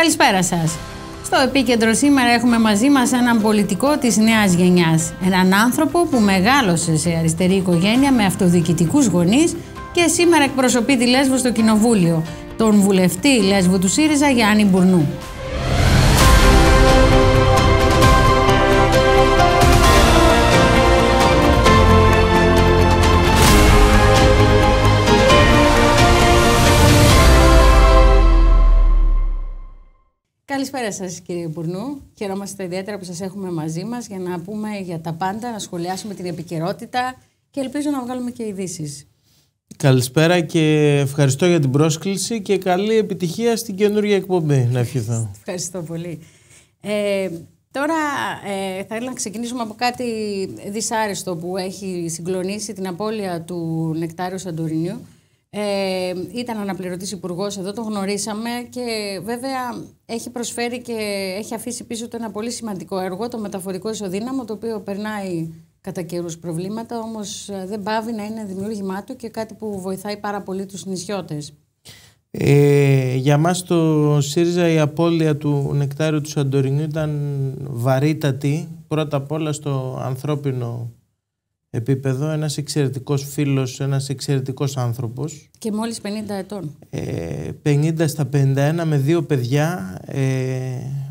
Καλησπέρα σας. Στο επίκεντρο σήμερα έχουμε μαζί μας έναν πολιτικό της νέας γενιάς. Έναν άνθρωπο που μεγάλωσε σε αριστερή οικογένεια με αυτοδιοικητικούς γονείς και σήμερα εκπροσωπεί τη Λέσβο στο Κοινοβούλιο. Τον βουλευτή Λέσβου του ΣΥΡΙΖΑ Γιάννη Μπουρνού. Καλησπέρα σας, κύριε Μπουρνού. Χαιρόμαστε ιδιαίτερα που σας έχουμε μαζί μας για να πούμε για τα πάντα, να σχολιάσουμε την επικαιρότητα και ελπίζω να βγάλουμε και ειδήσεις. Καλησπέρα και ευχαριστώ για την πρόσκληση και καλή επιτυχία στην καινούργια εκπομπή. Να ευχηθώ. Ευχαριστώ πολύ. Ε, τώρα ε, θα ήθελα να ξεκινήσουμε από κάτι δυσάρεστο που έχει συγκλονίσει την απώλεια του νεκτάριου Σαντορινιού ε, ήταν αναπληρωτής υπουργός εδώ, το γνωρίσαμε και βέβαια έχει προσφέρει και έχει αφήσει πίσω του ένα πολύ σημαντικό έργο, το μεταφορικό ισοδύναμο, το οποίο περνάει κατά καιρούς προβλήματα, όμως ε, δεν πάβει να είναι δημιούργημά του και κάτι που βοηθάει πάρα πολύ τους νησιώτες. Ε, για μας το ΣΥΡΙΖΑ η απώλεια του νεκτάριου του Σαντορινού ήταν βαρύτατη πρώτα απ' όλα στο ανθρώπινο επίπεδο, ένας εξαιρετικός φίλος, ένας εξαιρετικός άνθρωπος. Και μόλις 50 ετών. 50 ε, στα 51 με δύο παιδιά. Ε,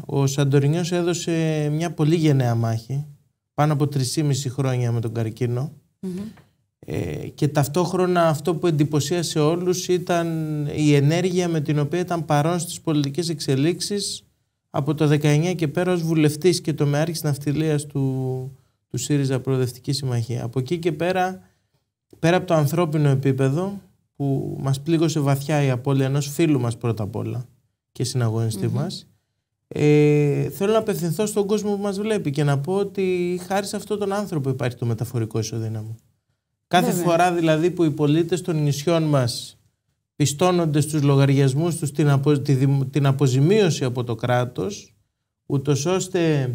ο Σαντορινιός έδωσε μια πολύ γενναία μάχη, πάνω από 3,5 χρόνια με τον καρκίνο. Mm-hmm. Ε, και ταυτόχρονα αυτό που εντυπωσίασε όλους ήταν η ενέργεια με την οποία ήταν παρόν στις πολιτικές εξελίξεις από το 19 και πέρα ως βουλευτής και το ναυτιλίας του του ΣΥΡΙΖΑ Προοδευτική Συμμαχία. Από εκεί και πέρα, πέρα από το ανθρώπινο επίπεδο που μας πλήγωσε βαθιά η απώλεια ενός φίλου μας πρώτα απ' όλα και συναγωνιστη mm μας, ε, θέλω να απευθυνθώ στον κόσμο που μας βλέπει και να πω ότι χάρη σε αυτόν τον άνθρωπο υπάρχει το μεταφορικό ισοδύναμο. Κάθε φορά δηλαδή που οι πολίτες των νησιών μας πιστώνονται στους λογαριασμούς τους την, την αποζημίωση από το κράτος, ούτως ώστε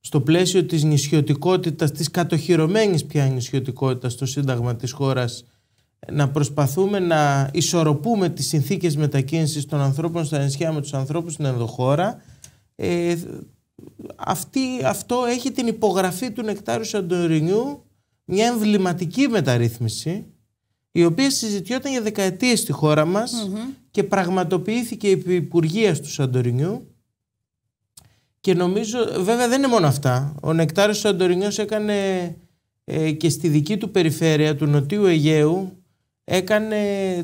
στο πλαίσιο της νησιωτικότητας, της κατοχυρωμένης πια νησιωτικότητας στο Σύνταγμα της χώρας, να προσπαθούμε να ισορροπούμε τις συνθήκες μετακίνησης των ανθρώπων στα νησιά με τους ανθρώπους στην ενδοχώρα, ε, αυτή, αυτό έχει την υπογραφή του Νεκτάριου Σαντορινιού, μια εμβληματική μεταρρύθμιση, η οποία συζητιόταν για δεκαετίες στη χώρα μας και πραγματοποιήθηκε η Υπουργεία του Σαντορινιού και νομίζω, βέβαια δεν είναι μόνο αυτά. Ο Νεκτάριος ο έκανε ε, και στη δική του περιφέρεια του Νοτιού Αιγαίου έκανε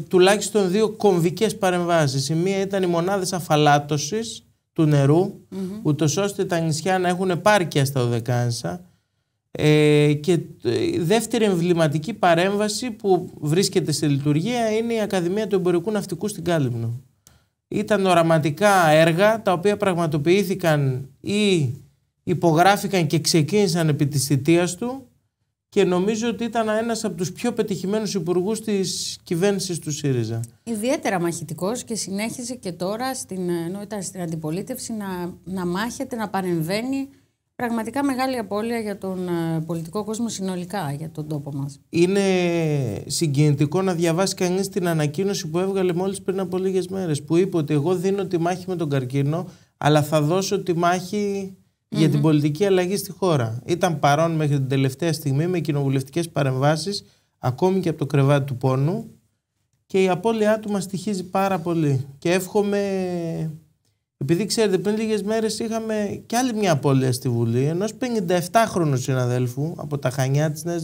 τουλάχιστον δύο κομβικές παρεμβάσεις. Η μία ήταν οι μονάδες αφαλάτωσης του νερού, mm -hmm. ώστε τα νησιά να έχουν επάρκεια στα Οδεκάνσα Ε, και η ε, δεύτερη εμβληματική παρέμβαση που βρίσκεται σε λειτουργία είναι η Ακαδημία του Εμπορικού Ναυτικού στην Κάλυμνο ήταν οραματικά έργα τα οποία πραγματοποιήθηκαν ή υπογράφηκαν και ξεκίνησαν επί της θητείας του και νομίζω ότι ήταν ένας από τους πιο πετυχημένους υπουργούς της κυβέρνησης του ΣΥΡΙΖΑ. Ιδιαίτερα μαχητικός και συνέχιζε και τώρα, στην, ενώ ήταν στην αντιπολίτευση, να, να μάχεται, να παρεμβαίνει Πραγματικά μεγάλη απώλεια για τον ε, πολιτικό κόσμο συνολικά, για τον τόπο μας. Είναι συγκινητικό να διαβάσει κανείς την ανακοίνωση που έβγαλε μόλις πριν από λίγες μέρες που είπε ότι εγώ δίνω τη μάχη με τον καρκίνο, αλλά θα δώσω τη μαχη για την πολιτική αλλαγή στη χώρα. Ήταν παρόν μέχρι την τελευταία στιγμή με κοινοβουλευτικές παρεμβάσεις, ακόμη και από το κρεβάτι του πόνου, και η απώλειά του μας στοιχίζει πάρα πολύ. Και εύχομαι επειδή ξέρετε, πριν λίγες μέρες είχαμε και άλλη μια απώλεια στη Βουλή ενός 57χρονου συναδέλφου από τα Χανιά της Νέας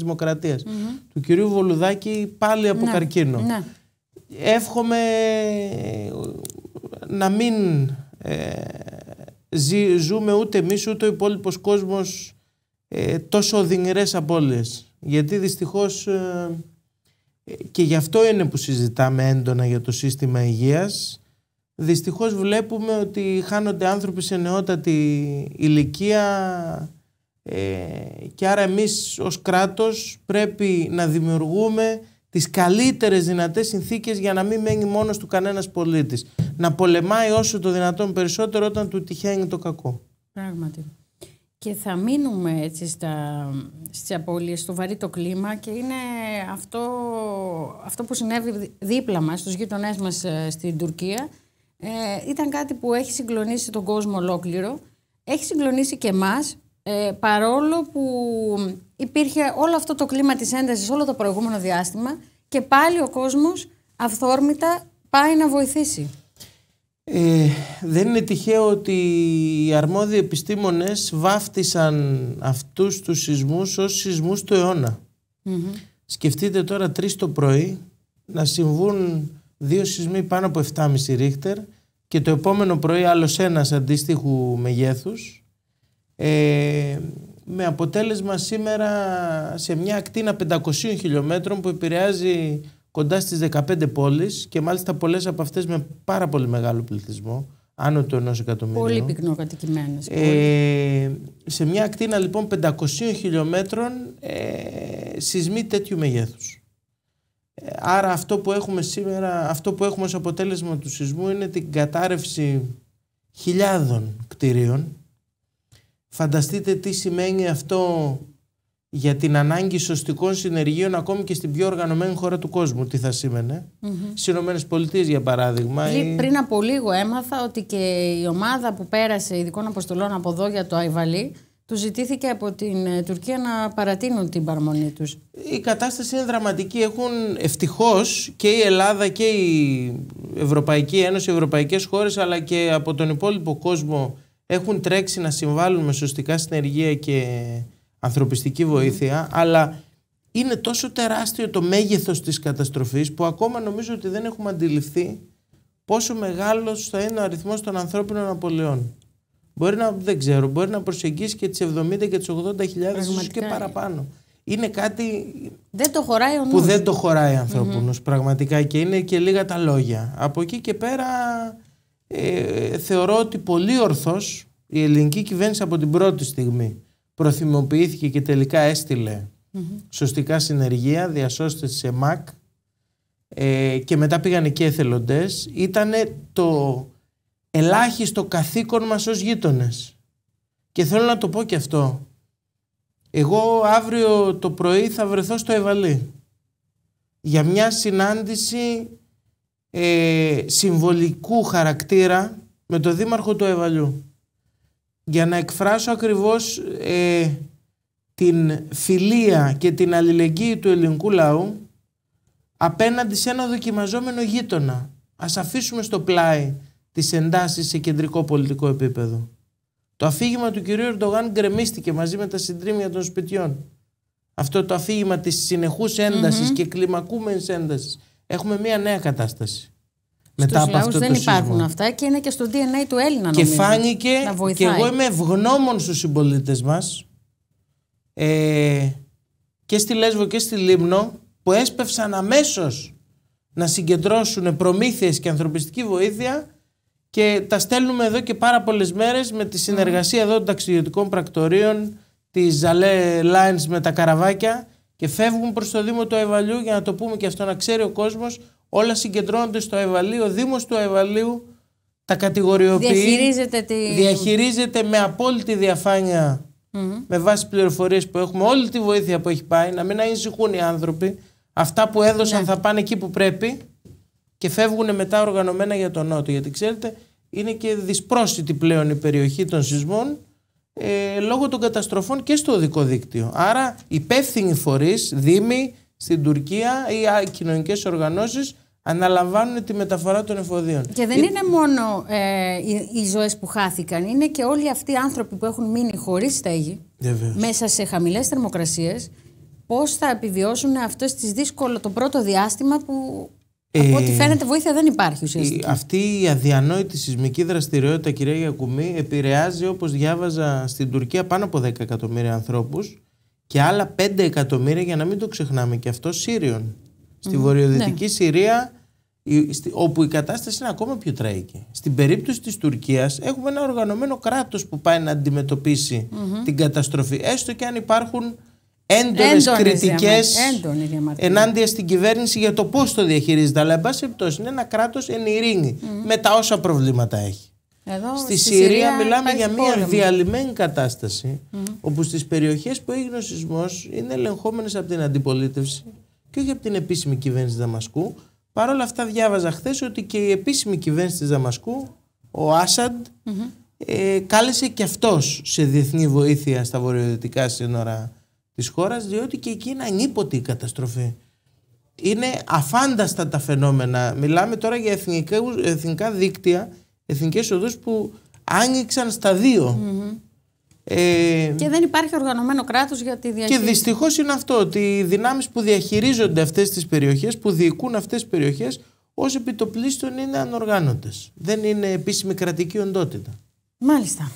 του κυρίου Βολουδάκη, πάλι από ναι, καρκίνο. Ναι. Εύχομαι ε, να μην ε, ζούμε ούτε εμείς ούτε ο υπόλοιπος κόσμος ε, τόσο οδυνηρές απώλειες. Γιατί δυστυχώς. και γι' αυτό είναι που συζητάμε έντονα για το σύστημα υγείας δυστυχώς βλέπουμε ότι χάνονται άνθρωποι σε νεότατη ηλικία ε, και άρα εμείς ως κράτος πρέπει να δημιουργούμε τις καλύτερες δυνατές συνθήκες για να μην μένει μόνος του κανένας πολίτης. Να πολεμάει όσο το δυνατόν περισσότερο όταν του τυχαίνει το κακό. Πράγματι. Και θα μείνουμε έτσι στα, στις απώλειες, στο βαρύ το κλίμα και είναι αυτό, αυτό που συνέβη δίπλα μας, στους γείτονές μας ε, στην Τουρκία ε, ήταν κάτι που έχει συγκλονίσει τον κόσμο ολόκληρο. Έχει συγκλονίσει και εμάς ε, παρόλο που υπήρχε όλο αυτό το κλίμα της έντασης όλο το προηγούμενο διάστημα και πάλι ο κόσμος αυθόρμητα πάει να βοηθήσει. Ε, δεν είναι τυχαίο ότι οι αρμόδιοι επιστήμονες βάφτισαν αυτούς τους σεισμούς ως σεισμούς του αιώνα. Σκεφτείτε τώρα τρεις το πρωί να συμβούν δύο σεισμοί πάνω από 7,5 ρίχτερ και το επόμενο πρωί άλλος ένας αντίστοιχου μεγέθους ε, με αποτέλεσμα σήμερα σε μια ακτίνα 500 χιλιόμετρων που επηρεάζει κοντά στις 15 πόλεις και μάλιστα πολλές από αυτές με πάρα πολύ μεγάλο πληθυσμό άνω του ενός εκατομμυρίου. Πολύ πυκνοκατοικημένες. Ε, σε μια ακτίνα λοιπόν 500 χιλιόμετρων ε, σεισμοί τέτοιου μεγέθους. Άρα αυτό που έχουμε σήμερα, αυτό που έχουμε ως αποτέλεσμα του σεισμού είναι την κατάρρευση χιλιάδων κτηρίων. Φανταστείτε τι σημαίνει αυτό για την ανάγκη σωστικών συνεργείων ακόμη και στην πιο οργανωμένη χώρα του κόσμου. Τι θα σήμαινε. Mm -hmm. για παράδειγμα. Πριν, ή... πριν από λίγο έμαθα ότι και η ομάδα που πέρασε ειδικών αποστολών από εδώ για το Αϊβαλή του ζητήθηκε από την ε, Τουρκία να παρατείνουν την παραμονή τους. Η κατάσταση είναι δραματική. Έχουν ευτυχώς και η Ελλάδα και η Ευρωπαϊκή Ένωση, οι ευρωπαϊκές χώρες αλλά και από τον υπόλοιπο κόσμο έχουν τρέξει να συμβάλλουν με σωστικά συνεργεία και ανθρωπιστική βοήθεια αλλά είναι τόσο τεράστιο το μέγεθος της καταστροφής που ακόμα νομίζω ότι δεν έχουμε αντιληφθεί πόσο μεγάλο θα είναι ο αριθμό των ανθρώπινων απολειών. Μπορεί να, δεν ξέρω, μπορεί να προσεγγίσεις και τις 70 και τις 80 χιλιάδες και ναι. παραπάνω. Είναι κάτι δεν το χωράει ο νους. που δεν το χωραει ο ανθρώπινος πραγματικά και είναι και λίγα τα λόγια. Από εκεί και πέρα ε, θεωρώ ότι πολύ ορθώς η ελληνική κυβέρνηση από την πρώτη στιγμή προθυμοποιήθηκε και τελικά σωστικά συνεργεία, διασώστες σε ΜΑΚ ε, και μετά πήγανε και εθελοντές. Ήταν το ελάχιστο καθήκον μας ως γείτονες. Και θέλω να το πω και αυτό. Εγώ αύριο το πρωί θα βρεθώ στο Ευαλή για μια συνάντηση ε, συμβολικού χαρακτήρα με το Δήμαρχο του Ευαλιού για να εκφράσω ακριβώς ε, την φιλία και την αλληλεγγύη του ελληνικού λαού απέναντι σε ένα δοκιμαζόμενο γείτονα. Ας αφήσουμε στο πλάι τις εντάσεις σε κεντρικό πολιτικό επίπεδο. Το αφήγημα του κυρίου Ερντογάν γκρεμίστηκε μαζί με τα συντρίμια των σπιτιών. Αυτό το αφήγημα της συνεχούς έντασης και κλιμακούμενης έντασης. Έχουμε μια νέα κατάσταση. Μετά από αυτό δεν υπάρχουν αυτά και είναι και στο DNA του Έλληνα νομίζω. Και φάνηκε να και εγώ είμαι ευγνώμων στους συμπολίτες μας ε, και στη Λέσβο και στη Λίμνο που έσπευσαν αμέσως να συγκεντρώσουν προμήθειες και ανθρωπιστική βοήθεια και τα στέλνουμε εδώ και πάρα πολλές μέρες με τη συνεργασία εδώ των ταξιδιωτικών πρακτορείων, τη Ζαλέ Lines με τα καραβάκια και φεύγουν προς το Δήμο του Αϊβαλιού για να το πούμε και αυτό να ξέρει ο κόσμος. Όλα συγκεντρώνονται στο Αϊβαλίο. Ο Δήμος του Αϊβαλίου τα κατηγοριοποιεί. Διαχειρίζεται, τη... διαχειρίζεται με απόλυτη διαφάνεια Mm-hmm. με βάση πληροφορίες που έχουμε, όλη τη βοήθεια που έχει πάει, να μην ανησυχούν οι άνθρωποι. Αυτά που έδωσαν ναι. θα πάνε εκεί που πρέπει και φεύγουν μετά οργανωμένα για τον Νότο. Γιατί ξέρετε, είναι και δυσπρόσιτη πλέον η περιοχή των σεισμών ε, λόγω των καταστροφών και στο οδικό δίκτυο. Άρα, υπεύθυνοι φορείς, δήμοι στην Τουρκία ή κοινωνικές οργανώσεις αναλαμβάνουν τη μεταφορά των εφοδίων. Και δεν ε, είναι μόνο ε, οι, οι ζωές που χάθηκαν, είναι και όλοι αυτοί οι άνθρωποι που έχουν μείνει χωρίς στέγη, Βεβαίως. μέσα σε χαμηλές θερμοκρασίες πώς θα επιβιώσουν αυτές τις δύσκολο, το πρώτο διάστημα που από ό,τι ε, φαίνεται, βοήθεια δεν υπάρχει ουσιαστικά. αυτή η αδιανόητη σεισμική δραστηριότητα, κυρία Γιακουμή, επηρεάζει, όπως διάβαζα, στην Τουρκία πάνω από 10 εκατομμύρια ανθρώπους και άλλα 5 εκατομμύρια, για να μην το ξεχνάμε, και αυτό Σύριων. Στη mm. βορειοδυτική ναι. Συρία, όπου η κατάσταση είναι ακόμα πιο τραϊκή. Στην περίπτωση της Τουρκίας, έχουμε ένα οργανωμένο κράτος που πάει να αντιμετωπισει την καταστροφή, έστω και αν υπάρχουν έντονες κριτικέ ενάντια στην κυβέρνηση για το πώς το διαχειρίζεται. Αλλά, εν πάση περιπτώσει, είναι ένα κράτος εν ειρήνη mm. με τα όσα προβλήματα έχει. στη, στη Συρία, μιλάμε για μια πόλεμος. διαλυμένη κατάσταση όπου στις περιοχές που έγινε ο είναι ελεγχόμενες από την αντιπολίτευση και όχι από την επίσημη κυβέρνηση Δαμασκού. Παρ' όλα αυτά διάβαζα χθες ότι και η επίσημη κυβέρνηση της Δαμασκού, ο ασαντ mm -hmm. Ε, κάλεσε και αυτός σε διεθνή βοήθεια στα βορειοδυτικά σύνορα της διότι και εκεί είναι ανίποτη η καταστροφή. Είναι αφάνταστα τα φαινόμενα. Μιλάμε τώρα για εθνικά, εθνικά δίκτυα, εθνικές οδούς που άνοιξαν στα δυο mm-hmm. Ε, και δεν υπάρχει οργανωμένο κράτος για τη διαχείριση. Και δυστυχώς είναι αυτό ότι οι δυνάμεις που διαχειρίζονται αυτές τις περιοχές, που διοικούν αυτές τις περιοχές, ως επιτοπλίστων είναι ανοργάνωτες. Δεν είναι επίσημη κρατική οντότητα. Μάλιστα.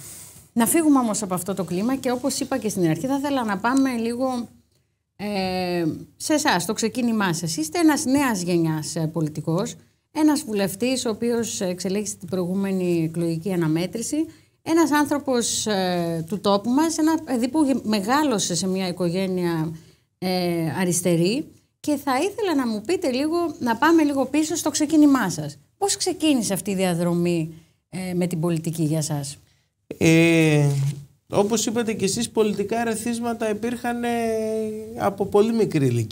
Να φύγουμε όμως από αυτό το κλίμα και όπως είπα και στην αρχή θα ήθελα να πάμε λίγο ε, σε εσάς, το ξεκίνημά σας. Είστε ένας νέας γενιάς ε, πολιτικός, ένας βουλευτής ο οποίος εξελέγησε την προηγούμενη εκλογική αναμέτρηση, ένας άνθρωπος ε, του τόπου μας, ένα παιδί που μεγάλωσε σε μια οικογένεια ε, αριστερή και θα ήθελα να μου πείτε λίγο, να πάμε λίγο πίσω στο ξεκίνημά σας. Πώς ξεκίνησε αυτή η διαδρομή με την πολιτική για σας. Ε, όπως είπατε και εσείς ερεθίσματα ρεθίσματα υπήρχαν από πολύ μικρή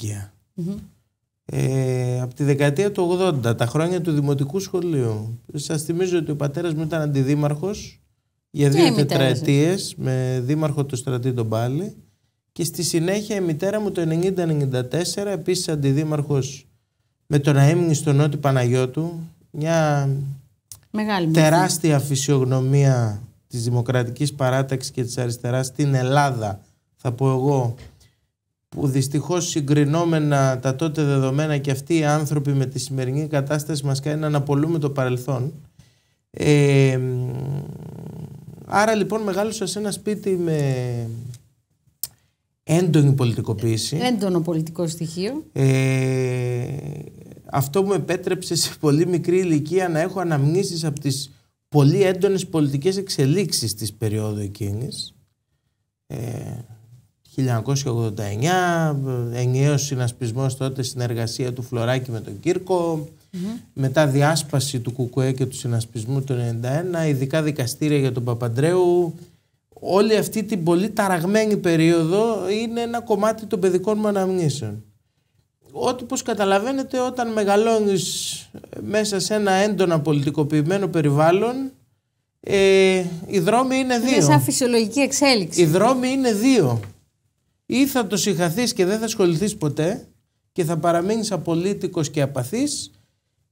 Ε, από τη δεκαετία του 80, τα χρόνια του Δημοτικού Σχολείου. Σας θυμίζω ότι ο πατέρας μου ήταν αντιδήμαρχος για ναι, δύο yeah, τετραετίες με δήμαρχο του στρατή τον Πάλι και στη συνέχεια η μητέρα μου το 90-94 επίσης αντιδήμαρχος με τον Αέμνη στον νότιο Παναγιώτου μια Μεγάλη τεράστια φυσιογνωμία της Δημοκρατικής Παράταξης και της Αριστεράς στην Ελλάδα, θα πω εγώ, που δυστυχώς συγκρινόμενα τα τότε δεδομένα και αυτοί οι άνθρωποι με τη σημερινή κατάσταση μας κάνει να αναπολούμε το παρελθόν. άρα λοιπόν μεγάλωσα σε ένα σπίτι με έντονη πολιτικοποίηση. Ε, έντονο πολιτικό στοιχείο. Ε, αυτό μου επέτρεψε σε πολύ μικρή ηλικία να έχω αναμνήσεις από τις πολύ έντονες πολιτικές εξελίξεις της περίοδου εκείνης. 1989, ε, ενιαίος συνασπισμός τότε συνεργασία του Φλωράκη με τον κυρκο μετά διάσπαση του Κουκουέ και του συνασπισμού το 1991, ειδικά δικαστήρια για τον Παπαντρέου. Όλη αυτή την πολύ ταραγμένη περίοδο είναι ένα κομμάτι των παιδικών μου αναμνήσεων ότι πως καταλαβαίνετε όταν μεγαλώνεις ε, μέσα σε ένα έντονα πολιτικοποιημένο περιβάλλον ε, οι δρόμοι είναι δύο. Είναι σαν φυσιολογική εξέλιξη. Οι δρόμοι είναι δύο. Ή θα το συγχαθείς και δεν θα ασχοληθείς ποτέ και θα παραμείνεις απολύτικος και απαθής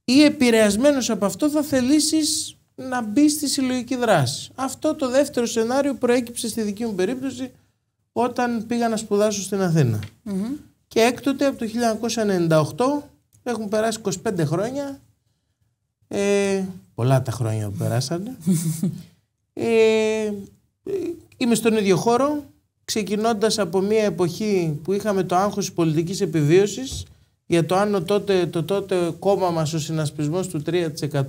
ή επηρεασμένος από αυτό θα θελήσεις να μπει στη συλλογική δράση. Αυτό το δεύτερο σενάριο προέκυψε στη δική μου περίπτωση όταν πήγα να σπουδάσω στην αθηνα και έκτοτε από το 1998 έχουν περάσει 25 χρόνια. Ε, πολλά τα χρόνια που περάσανε. Ε, είμαι στον ίδιο χώρο, ξεκινώντας από μια εποχή που είχαμε το άγχος της πολιτικής επιβίωσης για το αν τότε, το τότε κόμμα μας ο συνασπισμός του 3%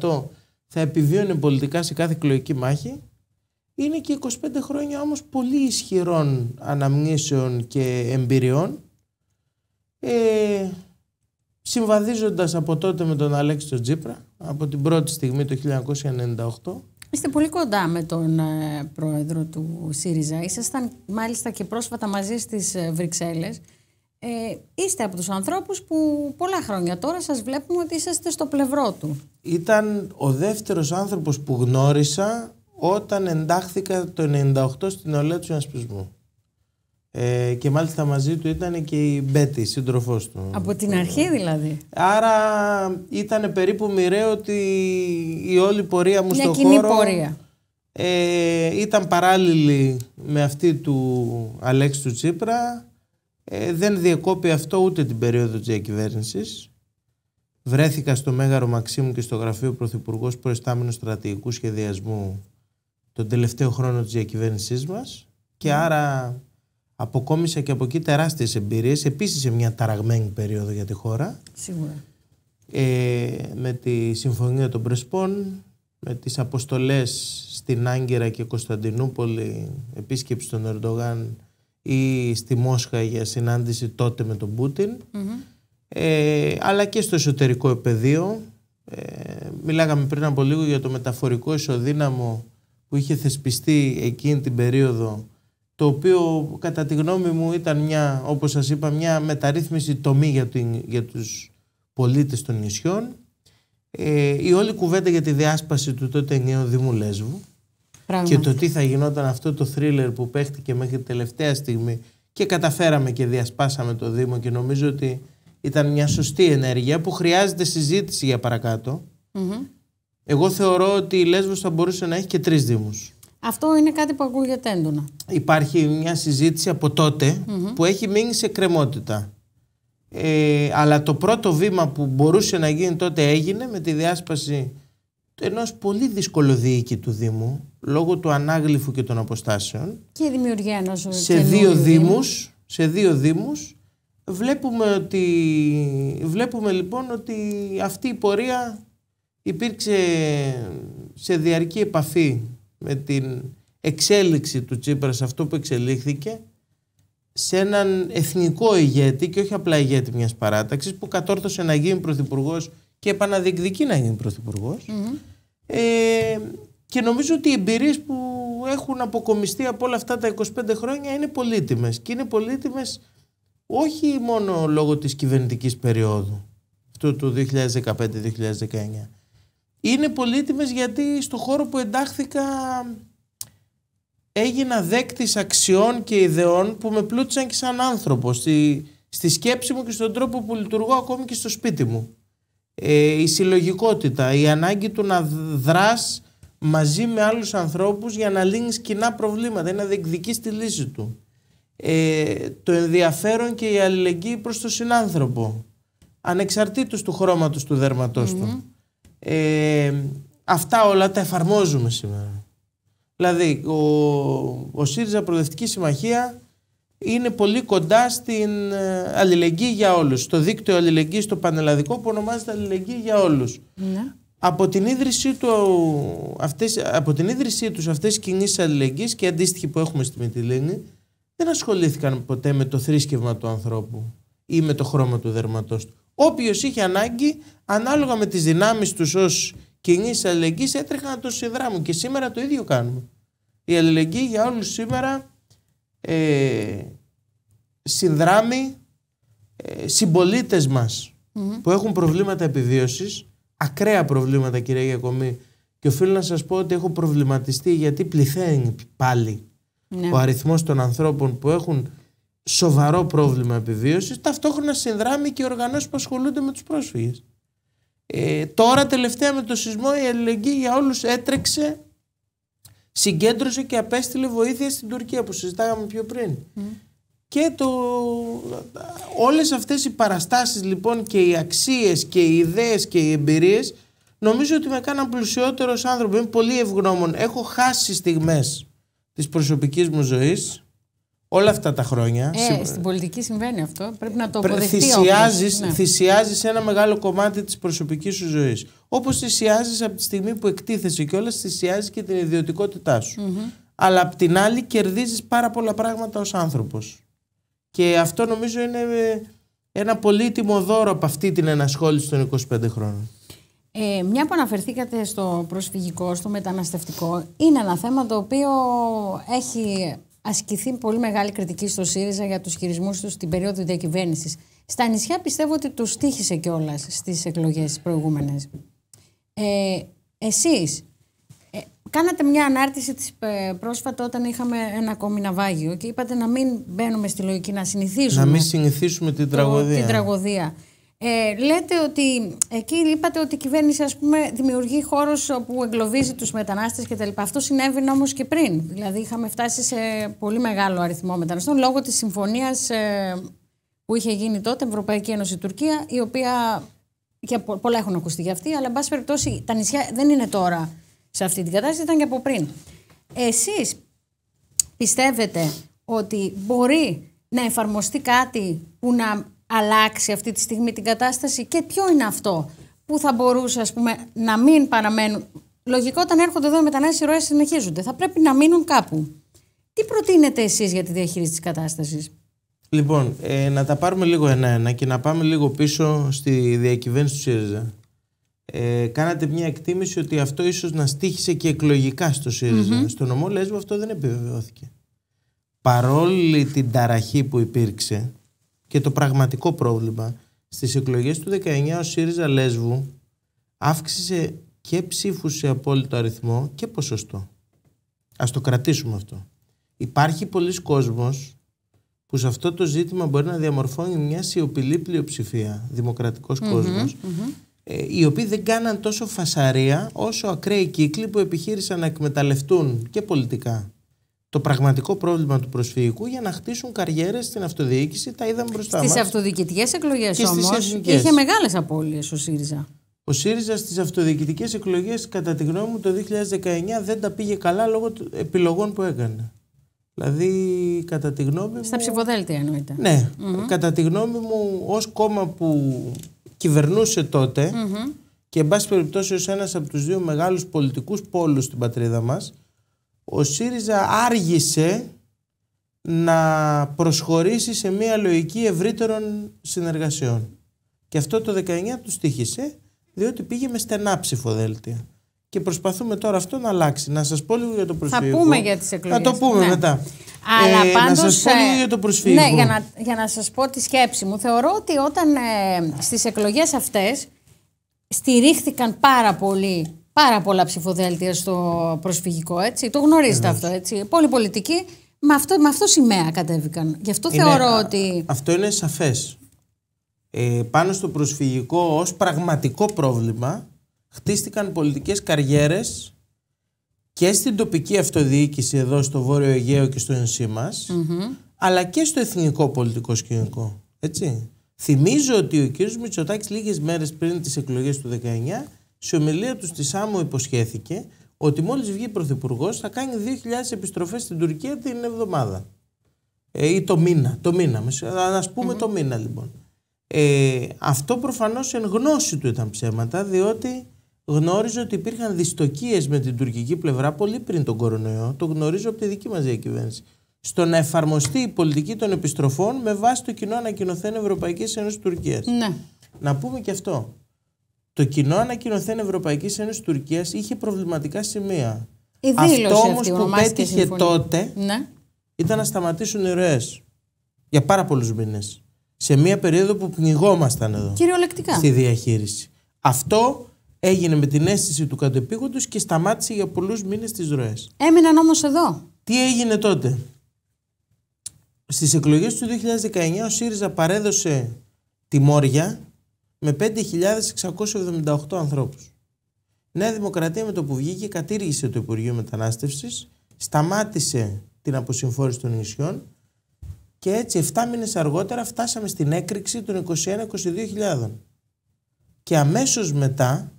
θα επιβίωνε πολιτικά σε κάθε εκλογική μάχη. Είναι και 25 χρόνια όμως πολύ ισχυρών αναμνήσεων και εμπειριών ε, συμβαδίζοντας από τότε με τον Αλέξη τον Τζίπρα, από την πρώτη στιγμή το 1998. Είστε πολύ κοντά με τον ε, πρόεδρο του ΣΥΡΙΖΑ. Ήσασταν μάλιστα και πρόσφατα μαζί στις ε, Βρυξέλλες. Ε, είστε από τους ανθρώπους που πολλά χρόνια τώρα σας βλέπουμε ότι είσαστε στο πλευρό του. Ήταν ο δεύτερος άνθρωπος που γνώρισα όταν εντάχθηκα το 98 στην Ολέα του ε, και μάλιστα μαζί του ήταν και η Μπέτη, σύντροφός του. Από την αρχή δηλαδή. Άρα ήταν περίπου μοιραίο ότι η όλη πορεία μου Μια στο κοινή χώρο πορεία. Ε, ήταν παράλληλη με αυτή του Αλέξη του Τσίπρα. Ε, δεν διεκόπη αυτό ούτε την περίοδο της διακυβέρνησης. Βρέθηκα στο Μέγαρο Μαξίμου και στο Γραφείο Πρωθυπουργός Προϊστάμενου Στρατηγικού Σχεδιασμού τον τελευταίο χρόνο της διακυβέρνησής μας. και άρα αποκόμισα και από εκεί τεράστιες εμπειρίες, επίσης σε μια ταραγμένη περίοδο για τη χώρα. Σίγουρα. Ε, με τη Συμφωνία των Πρεσπών, με τις αποστολές στην Άγκυρα και Κωνσταντινούπολη, επίσκεψη των Ερντογάν ή στη Μόσχα για συνάντηση τότε με τον πουτιν ε, αλλά και στο εσωτερικό πεδίο. Ε, μιλάγαμε πριν από λίγο για το μεταφορικό ισοδύναμο που είχε θεσπιστεί εκείνη την περίοδο το οποίο κατά τη γνώμη μου ήταν μια, όπως σας είπα, μια μεταρρύθμιση τομή για, την, για τους πολίτες των νησιών. Ε, η όλη κουβέντα για τη διάσπαση του τότε νέου Δήμου Λέσβου και το τι θα γινόταν αυτό το θρίλερ που παίχτηκε μέχρι τελευταία στιγμή και καταφέραμε και διασπάσαμε το Δήμο και νομίζω ότι ήταν μια σωστή ενέργεια που χρειάζεται συζήτηση για παρακατω Εγώ θεωρώ ότι η Λέσβος θα μπορούσε να έχει και τρεις Δήμους. Αυτό είναι κάτι που ακούγεται έντονα. Υπάρχει μια συζήτηση από τότε που έχει μείνει σε κρεμότητα. Ε, αλλά το πρώτο βήμα που μπορούσε να γίνει τότε έγινε με τη διάσπαση ενός πολύ δύσκολο του Δήμου λόγω του ανάγλυφου και των αποστάσεων και δημιουργία ενός σε δύο δήμους, σε δύο δήμους βλέπουμε, ότι, βλέπουμε λοιπόν ότι αυτή η πορεία υπήρξε σε διαρκή επαφή με την εξέλιξη του Τσίπρας σε αυτό που εξελίχθηκε σε έναν εθνικό ηγέτη και όχι απλά ηγέτη μιας παράταξης που κατόρθωσε να γίνει πρωθυπουργός και επαναδιεκδικεί να γίνει Ε, και νομίζω ότι οι εμπειρίες που έχουν αποκομιστεί από όλα αυτά τα 25 χρόνια είναι πολύτιμες και είναι πολύτιμες όχι μόνο λόγω της κυβερνητικής περίοδου αυτού του 2015-2019 είναι πολύτιμες γιατί στο χώρο που εντάχθηκα έγινα δέκτης αξιών και ιδεών που με πλούτησαν και σαν άνθρωπος στη, στη σκέψη μου και στον τρόπο που λειτουργώ ακόμη και στο σπίτι μου. Ε, η συλλογικότητα, η ανάγκη του να δράς μαζί με άλλους ανθρώπους για να λύνεις κοινά προβλήματα, να διεκδικείς τη λύση του. Ε, το ενδιαφέρον και η αλληλεγγύη προς τον συνάνθρωπο, ανεξαρτήτως του χρώματος του δερματος του. Mm-hmm αυτά όλα τα εφαρμόζουμε σήμερα. Δηλαδή, ο, ο ΣΥΡΙΖΑ Προοδευτική Συμμαχία είναι πολύ κοντά στην ε, αλληλεγγύη για όλους. Στο δίκτυο αλληλεγγύης στο πανελλαδικό που ονομάζεται Αλληλεγγύη για όλους. Ναι. Από την ίδρυσή του αυτές, από την ίδρυσή τους αυτές οι κινήσεις αλληλεγγύης και αντίστοιχη που έχουμε στη Μητυλίνη δεν ασχολήθηκαν ποτέ με το θρήσκευμα του ανθρώπου ή με το χρώμα του δερματός του όποιος είχε ανάγκη ανάλογα με τις δυνάμεις τους ως κοινής αλληλεγγύης, έτρεχαν να το συνδράμουν και σήμερα το ίδιο κάνουμε. Η αλληλεγγύη για όλους σήμερα ε, συνδράμει ε, συμπολίτες μας που έχουν προβλήματα επιβίωσης, ακραία προβλήματα κυρία Γιακομή και οφείλω να σας πω ότι έχω προβληματιστεί γιατί πληθαίνει ναι. ο αριθμός των ανθρώπων που έχουν σοβαρό πρόβλημα επιβίωσης, ταυτόχρονα συνδράμει και οργανώσεις που ασχολούνται με τους πρόσφυγες. Ε, τώρα τελευταία με το σεισμό η αλληλεγγύη για όλους έτρεξε, συγκέντρωσε και απέστειλε βοήθεια στην Τουρκία που συζητάγαμε πιο πριν. Και το... όλες αυτές οι παραστάσεις λοιπόν και οι αξίες και οι ιδέες και οι εμπειρίες νομίζω ότι με κάναν πλουσιότερος άνθρωπο. Είμαι πολύ ευγνώμων. Έχω χάσει στιγμές της προσωπικής μου ζωής όλα αυτά τα χρόνια. Ε, Στην πολιτική συμβαίνει αυτό. Πρέπει να το αποδεχτεί. Θυσιάζεις ναι. θυσιάζεις ένα μεγάλο κομμάτι της προσωπικής σου ζωής. Όπως θυσιάζεις από τη στιγμή που εκτίθεσαι όλα θυσιάζεις και την ιδιωτικότητά σου. Αλλά απ' την άλλη κερδίζεις πάρα πολλά πράγματα ως άνθρωπος. Και αυτό νομίζω είναι ε, ένα πολύτιμο δώρο από αυτή την ενασχόληση των 25 χρόνων. Ε, μια που αναφερθήκατε στο προσφυγικό, στο μεταναστευτικό, είναι ένα θέμα το οποίο έχει ασκηθεί πολύ μεγάλη κριτική στο ΣΥΡΙΖΑ για τους χειρισμούς τους στην περίοδο διακυβέρνησης. Στα νησιά πιστεύω ότι το τύχησε κιόλας στις εκλογές προηγούμενες Ε, εσείς ε, κάνατε μια ανάρτηση της, ε, πρόσφατα όταν είχαμε ένα ακόμη ναυάγιο και είπατε να μην μπαίνουμε στη λογική να συνηθίσουμε. Να μην συνηθίσουμε την τραγωδία. Την τραγωδία. Ε, λέτε ότι εκεί είπατε ότι η κυβέρνηση ας πούμε, δημιουργεί χώρο όπου εγκλωβίζει τους μετανάστες κτλ. Αυτό συνέβη όμως και πριν. Δηλαδή, είχαμε φτάσει σε πολύ μεγάλο αριθμό μεταναστών λόγω της συμφωνίας ε, που είχε γίνει τότε Ευρωπαϊκή Ένωση-Τουρκία, η οποία. και πο, πολλά έχουν ακουστεί για αυτή, αλλά εν πάση περιπτώσει τα νησιά δεν είναι τώρα σε αυτή την κατάσταση, ήταν και από πριν. Εσείς πιστεύετε ότι μπορεί να εφαρμοστεί κάτι που να αλλάξει αυτή τη στιγμή την κατάσταση και ποιο είναι αυτό που θα μπορούσε ας πούμε, να μην παραμένουν. Λογικό όταν έρχονται εδώ οι μετανάστες, οι ροές συνεχίζονται. Θα πρέπει να μείνουν κάπου. Τι προτείνετε εσείς για τη διαχείριση της κατάστασης. Λοιπόν, ε, να τα πάρουμε λίγο ένα-ένα και να πάμε λίγο πίσω στη διακυβέρνηση του ΣΥΡΙΖΑ. Ε, κάνατε μια εκτίμηση ότι αυτό ίσως να στήχησε και εκλογικά στο ΣΥΡΙΖΑ. Mm-hmm. Στον νομό Λέσβο αυτό δεν επιβεβαιώθηκε. Παρόλη την ταραχή που υπήρξε, και το πραγματικό πρόβλημα. στις εκλογές του 19, ο ΣΥΡΙΖΑ Λέσβου αύξησε και ψήφους σε απόλυτο αριθμό και ποσοστό. Ας το κρατήσουμε αυτό. Υπάρχει πολλοί κόσμος που σε αυτό το ζήτημα μπορεί να διαμορφώνει μια σιωπηλή πλειοψηφία, δημοκρατικός κοσμος ε, οι οποίοι δεν κάναν τόσο φασαρία όσο ακραίοι κύκλοι που επιχείρησαν να εκμεταλλευτούν και πολιτικά το πραγματικό πρόβλημα του προσφυγικού για να χτίσουν καριέρες στην αυτοδιοίκηση. Τα είδαμε μπροστά μα. Στι αυτοδιοικητικές εκλογές όμω είχε μεγάλες απώλειες ο ΣΥΡΙΖΑ. Ο ΣΥΡΙΖΑ στις αυτοδιοικητικές εκλογές, κατά τη γνώμη μου, το 2019 δεν τα πήγε καλά λόγω των επιλογών που έκανε. Δηλαδή, κατά τη γνώμη μου. Στα ψηφοδέλτια εννοείται. Ναι. Mm-hmm. Κατά τη γνώμη μου, ως κόμμα που κυβερνούσε και, εν πάση περιπτώσει, ως ένας από τους δύο μεγάλους πολιτικούς πόλους στην πατρίδα μας, ο ΣΥΡΙΖΑ άργησε να προσχωρήσει σε μια λογική ευρύτερων συνεργασιών. Και αυτό το 19 του στήχησε, διότι πήγε με στενά ψηφοδέλτια. Και προσπαθούμε τώρα αυτό να αλλάξει. Να σας πω λίγο για το προσφύγιο. Θα πούμε για τις εκλογές. Να το πούμε ναι. μετά. Αλλά ε, πάντως, να σας πω λίγο για το ε, προσφύγιο. Ναι, για να, για να σας πω τη σκέψη μου. Θεωρώ ότι όταν ε, στις εκλογές αυτές στηρίχθηκαν πάρα πολύ πάρα πολλά ψηφοδέλτια στο προσφυγικό. Έτσι. Το γνωρίζετε αυτό. Έτσι. πολιτικοί με αυτό, με αυτό σημαία κατέβηκαν. Γι' αυτό είναι, θεωρώ ότι. Αυτό είναι σαφές. Ε, πάνω στο προσφυγικό ως πραγματικό πρόβλημα χτίστηκαν πολιτικές καριέρες και στην τοπική αυτοδιοίκηση εδώ στο Βόρειο Αιγαίο και στο ενσύ μας, αλλά και στο εθνικό πολιτικό σκηνικό. Έτσι. Θυμίζω ότι ο κ. Μητσοτάκης λίγες μέρες πριν τις εκλογές του σε ομιλία του στη Σάμο υποσχέθηκε ότι μόλις βγει πρωθυπουργός θα κάνει 2.000 επιστροφές στην Τουρκία την εβδομάδα. Ε, ή το μήνα, το μήνα, να πουμε το μήνα λοιπόν. Ε, αυτό προφανώς εν γνώση του ήταν ψέματα διότι γνώριζε ότι υπήρχαν δυστοκίες με την τουρκική πλευρά πολύ πριν τον κορονοϊό, το γνωρίζω από τη δική μας διακυβέρνηση, στο να εφαρμοστεί η πολιτική των επιστροφών με βάση το κοινό ανακοινωθέν Ευρωπαϊκής Ένωσης Τουρκίας. Ναι. Να πούμε και αυτό. Το κοινό ανακοινωθέν Ευρωπαϊκής Ένωσης Τουρκίας είχε προβληματικά σημεία. Η Αυτό όμω που πέτυχε τότε ναι. ήταν να σταματήσουν οι ροές. Για πάρα πολλούς μήνες. Σε μία περίοδο που πνιγόμασταν εδώ. Κυριολεκτικά. Στη διαχείριση. Αυτό έγινε με την αίσθηση του κατεπήγοντος και σταμάτησε για πολλούς μήνες τις ροές. Έμειναν όμως εδώ. Τι έγινε τότε. Στις εκλογές του 2019 ο ΣΥΡΙΖΑ παρέδωσε τη Μόρια με 5.678 ανθρώπους. Νέα Δημοκρατία με το που βγήκε κατήργησε το Υπουργείο Μετανάστευσης, σταμάτησε την αποσυμφόρηση των νησιών και έτσι 7 μήνες αργότερα φτάσαμε στην έκρηξη των 21-22.000. Και αμέσως μετά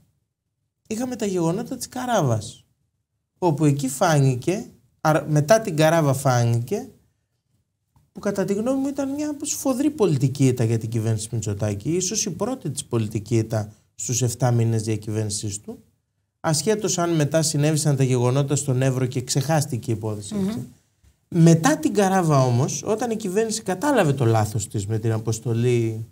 είχαμε τα γεγονότα της Καράβας, όπου εκεί φάνηκε, μετά την Καράβα φάνηκε που κατά τη γνώμη μου ήταν μια σφοδρή πολιτική ήττα για την κυβέρνηση Μητσοτάκη, ίσως η πρώτη της πολιτική ήττα στους 7 μήνες διακυβέρνησής του, ασχέτως αν μετά συνέβησαν τα γεγονότα στον Εύρο και ξεχάστηκε η υπόθεση. Μετά την καράβα όμως, όταν η κυβέρνηση κατάλαβε το λάθος της με την αποστολή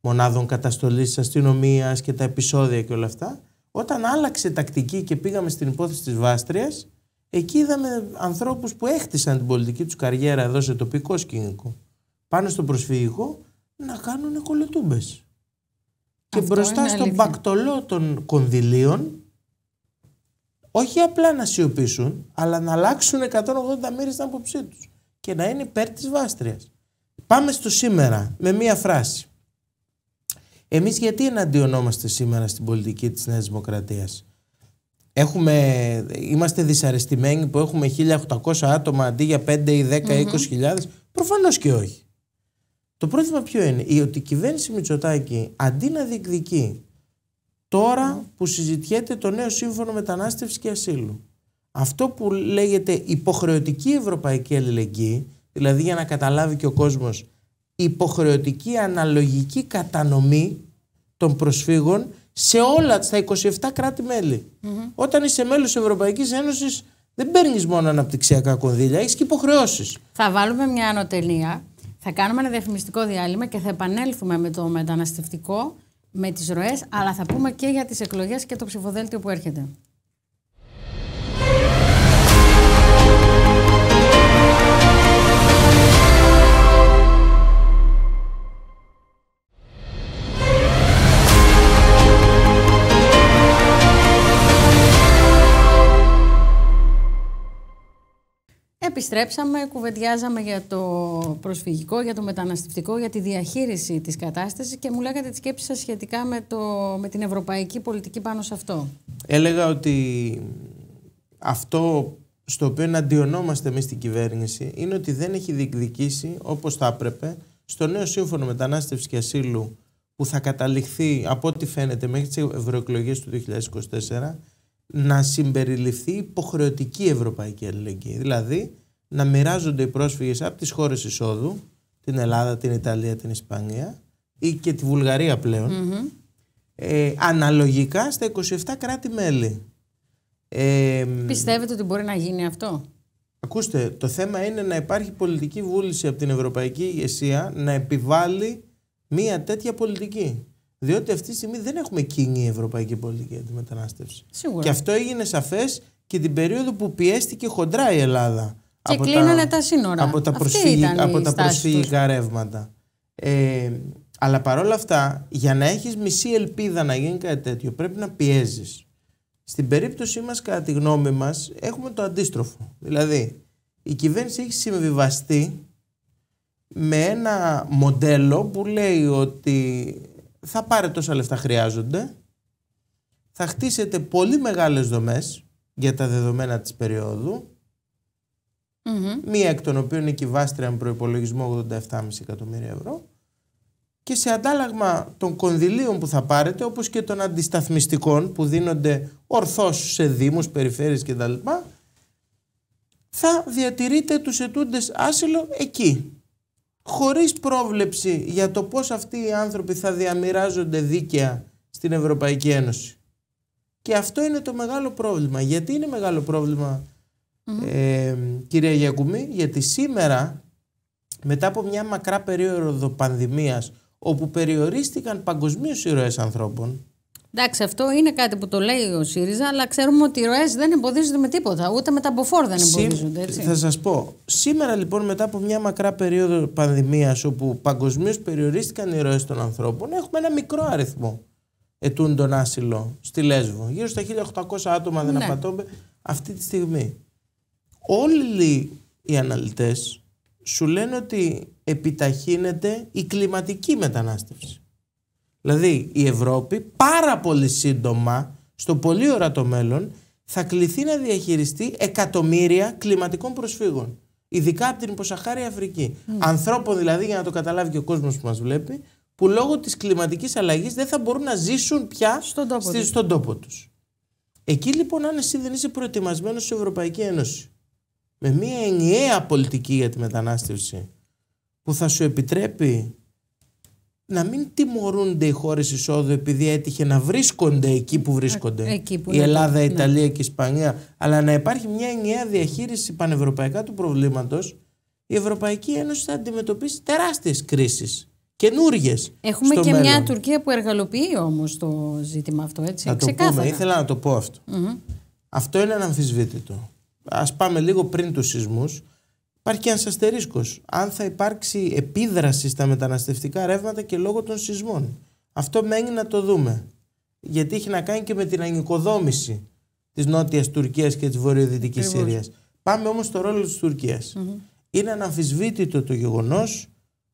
μονάδων καταστολής της αστυνομίας και τα επεισόδια και όλα αυτά, όταν άλλαξε τακτική και πήγαμε στην υπόθεση της Βάστριας, Εκεί είδαμε ανθρώπους που έχτισαν την πολιτική τους καριέρα εδώ σε τοπικό σκηνικό πάνω στο προσφυγικό να κάνουν κολοτούμπες. Και μπροστά στον πακτολό των κονδυλίων όχι απλά να σιωπήσουν αλλά να αλλάξουν 180 μοίρες την άποψή τους και να είναι υπέρ της βάστριας. Πάμε στο σήμερα με μία φράση. Εμείς γιατί εναντιωνόμαστε σήμερα στην πολιτική της Νέας Δημοκρατίας. Έχουμε, είμαστε δυσαρεστημένοι που έχουμε 1.800 άτομα αντί για 5 ή 10 ή mm-hmm. 20 χιλιάδες. Προφανώς και όχι. Το πρόβλημα ποιο είναι, ότι η κυβέρνηση Μητσοτάκη αντί να διεκδικεί τώρα που συζητιέται το νέο σύμφωνο μετανάστευσης και ασύλου. Αυτό που λέγεται συμφωνο μεταναστευσης και ευρωπαϊκή αλληλεγγύη, δηλαδή για να καταλάβει και ο κόσμος υποχρεωτική αναλογική κατανομή των προσφύγων σε όλα τα 27 κράτη-μέλη. οταν είσαι μέλος της Ευρωπαϊκής Ένωσης, δεν παίρνεις μόνο αναπτυξιακά κονδύλια, έχεις και υποχρεώσεις. Θα βάλουμε μια ανωτελεία, θα κάνουμε ένα διαφημιστικό διάλειμμα και θα επανέλθουμε με το μεταναστευτικό, με τις ροές, αλλά θα πούμε και για τις εκλογές και το ψηφοδέλτιο που έρχεται. επιστρέψαμε, κουβεντιάζαμε για το προσφυγικό, για το μεταναστευτικό, για τη διαχείριση της κατάστασης και μου λέγατε τις σκέψεις σας σχετικά με, το, με την ευρωπαϊκή πολιτική πάνω σε αυτό. Έλεγα ότι αυτό στο οποίο αντιωνόμαστε εμείς στην κυβέρνηση είναι ότι δεν έχει διεκδικήσει όπως θα έπρεπε στο νέο σύμφωνο μετανάστευσης και ασύλου που θα καταληχθεί από ό,τι φαίνεται μέχρι τις ευρωεκλογές του 2024 να συμπεριληφθεί υποχρεωτική ευρωπαϊκή αλληλεγγύη. Δηλαδή να μοιράζονται οι πρόσφυγες από τις χώρες εισόδου, την Ελλάδα, την Ιταλία, την Ισπανία ή και τη Βουλγαρία πλέον, mm-hmm. ε, αναλογικά στα 27 κράτη-μέλη. Ε, Πιστεύετε ότι μπορεί να γίνει αυτό. Ακούστε, το θέμα είναι να υπάρχει πολιτική βούληση από την Ευρωπαϊκή ηγεσία να επιβάλλει μια τέτοια πολιτική. Διότι αυτή τη στιγμή δεν έχουμε κοινή ευρωπαϊκή πολιτική για τη μετανάστευση. Σίγουρα. Και αυτό έγινε σαφές και την περίοδο που πιέστηκε χοντρά η Ελλάδα και από τα, Από τα, προσφυγικά, ρεύματα. Ε, αλλά παρόλα αυτά, για να έχεις μισή ελπίδα να γίνει κάτι τέτοιο, πρέπει να πιέζεις. Στην περίπτωσή μας, κατά τη γνώμη μας, έχουμε το αντίστροφο. Δηλαδή, η κυβέρνηση έχει συμβιβαστεί με ένα μοντέλο που λέει ότι θα πάρε τόσα λεφτά χρειάζονται, θα χτίσετε πολύ μεγάλες δομές για τα δεδομένα της περίοδου, Mm-hmm. Μία εκ των οποίων είναι κυβάστρια με προπολογισμό 87,5 εκατομμύρια ευρώ. Και σε αντάλλαγμα των κονδυλίων που θα πάρετε, όπως και των αντισταθμιστικών που δίνονται ορθώς σε Δήμους, περιφέρειες κτλ., θα διατηρείτε τους ετούντες άσυλο εκεί. Χωρίς πρόβλεψη για το πώς αυτοί οι άνθρωποι θα διαμοιράζονται δίκαια στην Ευρωπαϊκή Ένωση. Και αυτό είναι το μεγάλο πρόβλημα. Γιατί είναι μεγάλο πρόβλημα mm. ε, κυρία Γιακουμή, γιατί σήμερα μετά από μια μακρά περίοδο πανδημίας όπου περιορίστηκαν παγκοσμίως οι ροές ανθρώπων. Εντάξει, αυτό είναι κάτι που το λέει ο ΣΥΡΙΖΑ, αλλά ξέρουμε ότι οι ροές δεν εμποδίζονται με τίποτα, ούτε με τα μποφόρ δεν εμποδίζονται. Έτσι. Θα σας πω. Σήμερα λοιπόν, μετά από μια μακρά περίοδο πανδημίας, όπου παγκοσμίως περιορίστηκαν οι ροές των ανθρώπων, έχουμε ένα μικρό αριθμό ετούντων άσυλο στη Λέσβο. Γύρω στα 1800 άτομα, δεν ναι. απατώμε, αυτή τη στιγμή όλοι οι αναλυτές σου λένε ότι επιταχύνεται η κλιματική μετανάστευση. Δηλαδή η Ευρώπη πάρα πολύ σύντομα, στο πολύ ορατό μέλλον, θα κληθεί να διαχειριστεί εκατομμύρια κλιματικών προσφύγων. Ειδικά από την υποσαχάρια Αφρική. Mm. Ανθρώπων δηλαδή, για να το καταλάβει και ο κόσμος που μας βλέπει, που λόγω της κλιματικής αλλαγής δεν θα μπορούν να ζήσουν πια στον τόπο, στη, στον τόπο τους. Εκεί λοιπόν αν εσύ δεν είσαι προετοιμασμένος στην Ευρωπαϊκή Ένωση με μια ενιαία πολιτική για τη μετανάστευση που θα σου επιτρέπει να μην τιμωρούνται οι χώρες εισόδου επειδή έτυχε να βρίσκονται εκεί που βρίσκονται. Ε, η Ελλάδα, η ναι. Ιταλία και η Ισπανία. Αλλά να υπάρχει μια ενιαία διαχείριση πανευρωπαϊκά του προβλήματος, η Ευρωπαϊκή Ένωση θα αντιμετωπίσει τεράστιες κρίσεις. Καινούριε. Έχουμε και μια Τουρκία που εργαλοποιεί όμως το ζήτημα αυτό, έτσι. Θα το πούμε, ήθελα να το πω αυτό. Mm-hmm. Αυτό είναι αναμφισβήτητο. Ας πάμε λίγο πριν τους Σεισμούς, υπάρχει και ένας Αν θα υπάρξει επίδραση στα μεταναστευτικά ρεύματα και λόγω των σεισμών. Αυτό μένει να το δούμε. Γιατί έχει να κάνει και με την ανοικοδόμηση της νότιας Τουρκίας και της βορειοδυτικής Συρίας. Πάμε όμως στο ρόλο της Τουρκίας. Είναι αναμφισβήτητο το γεγονός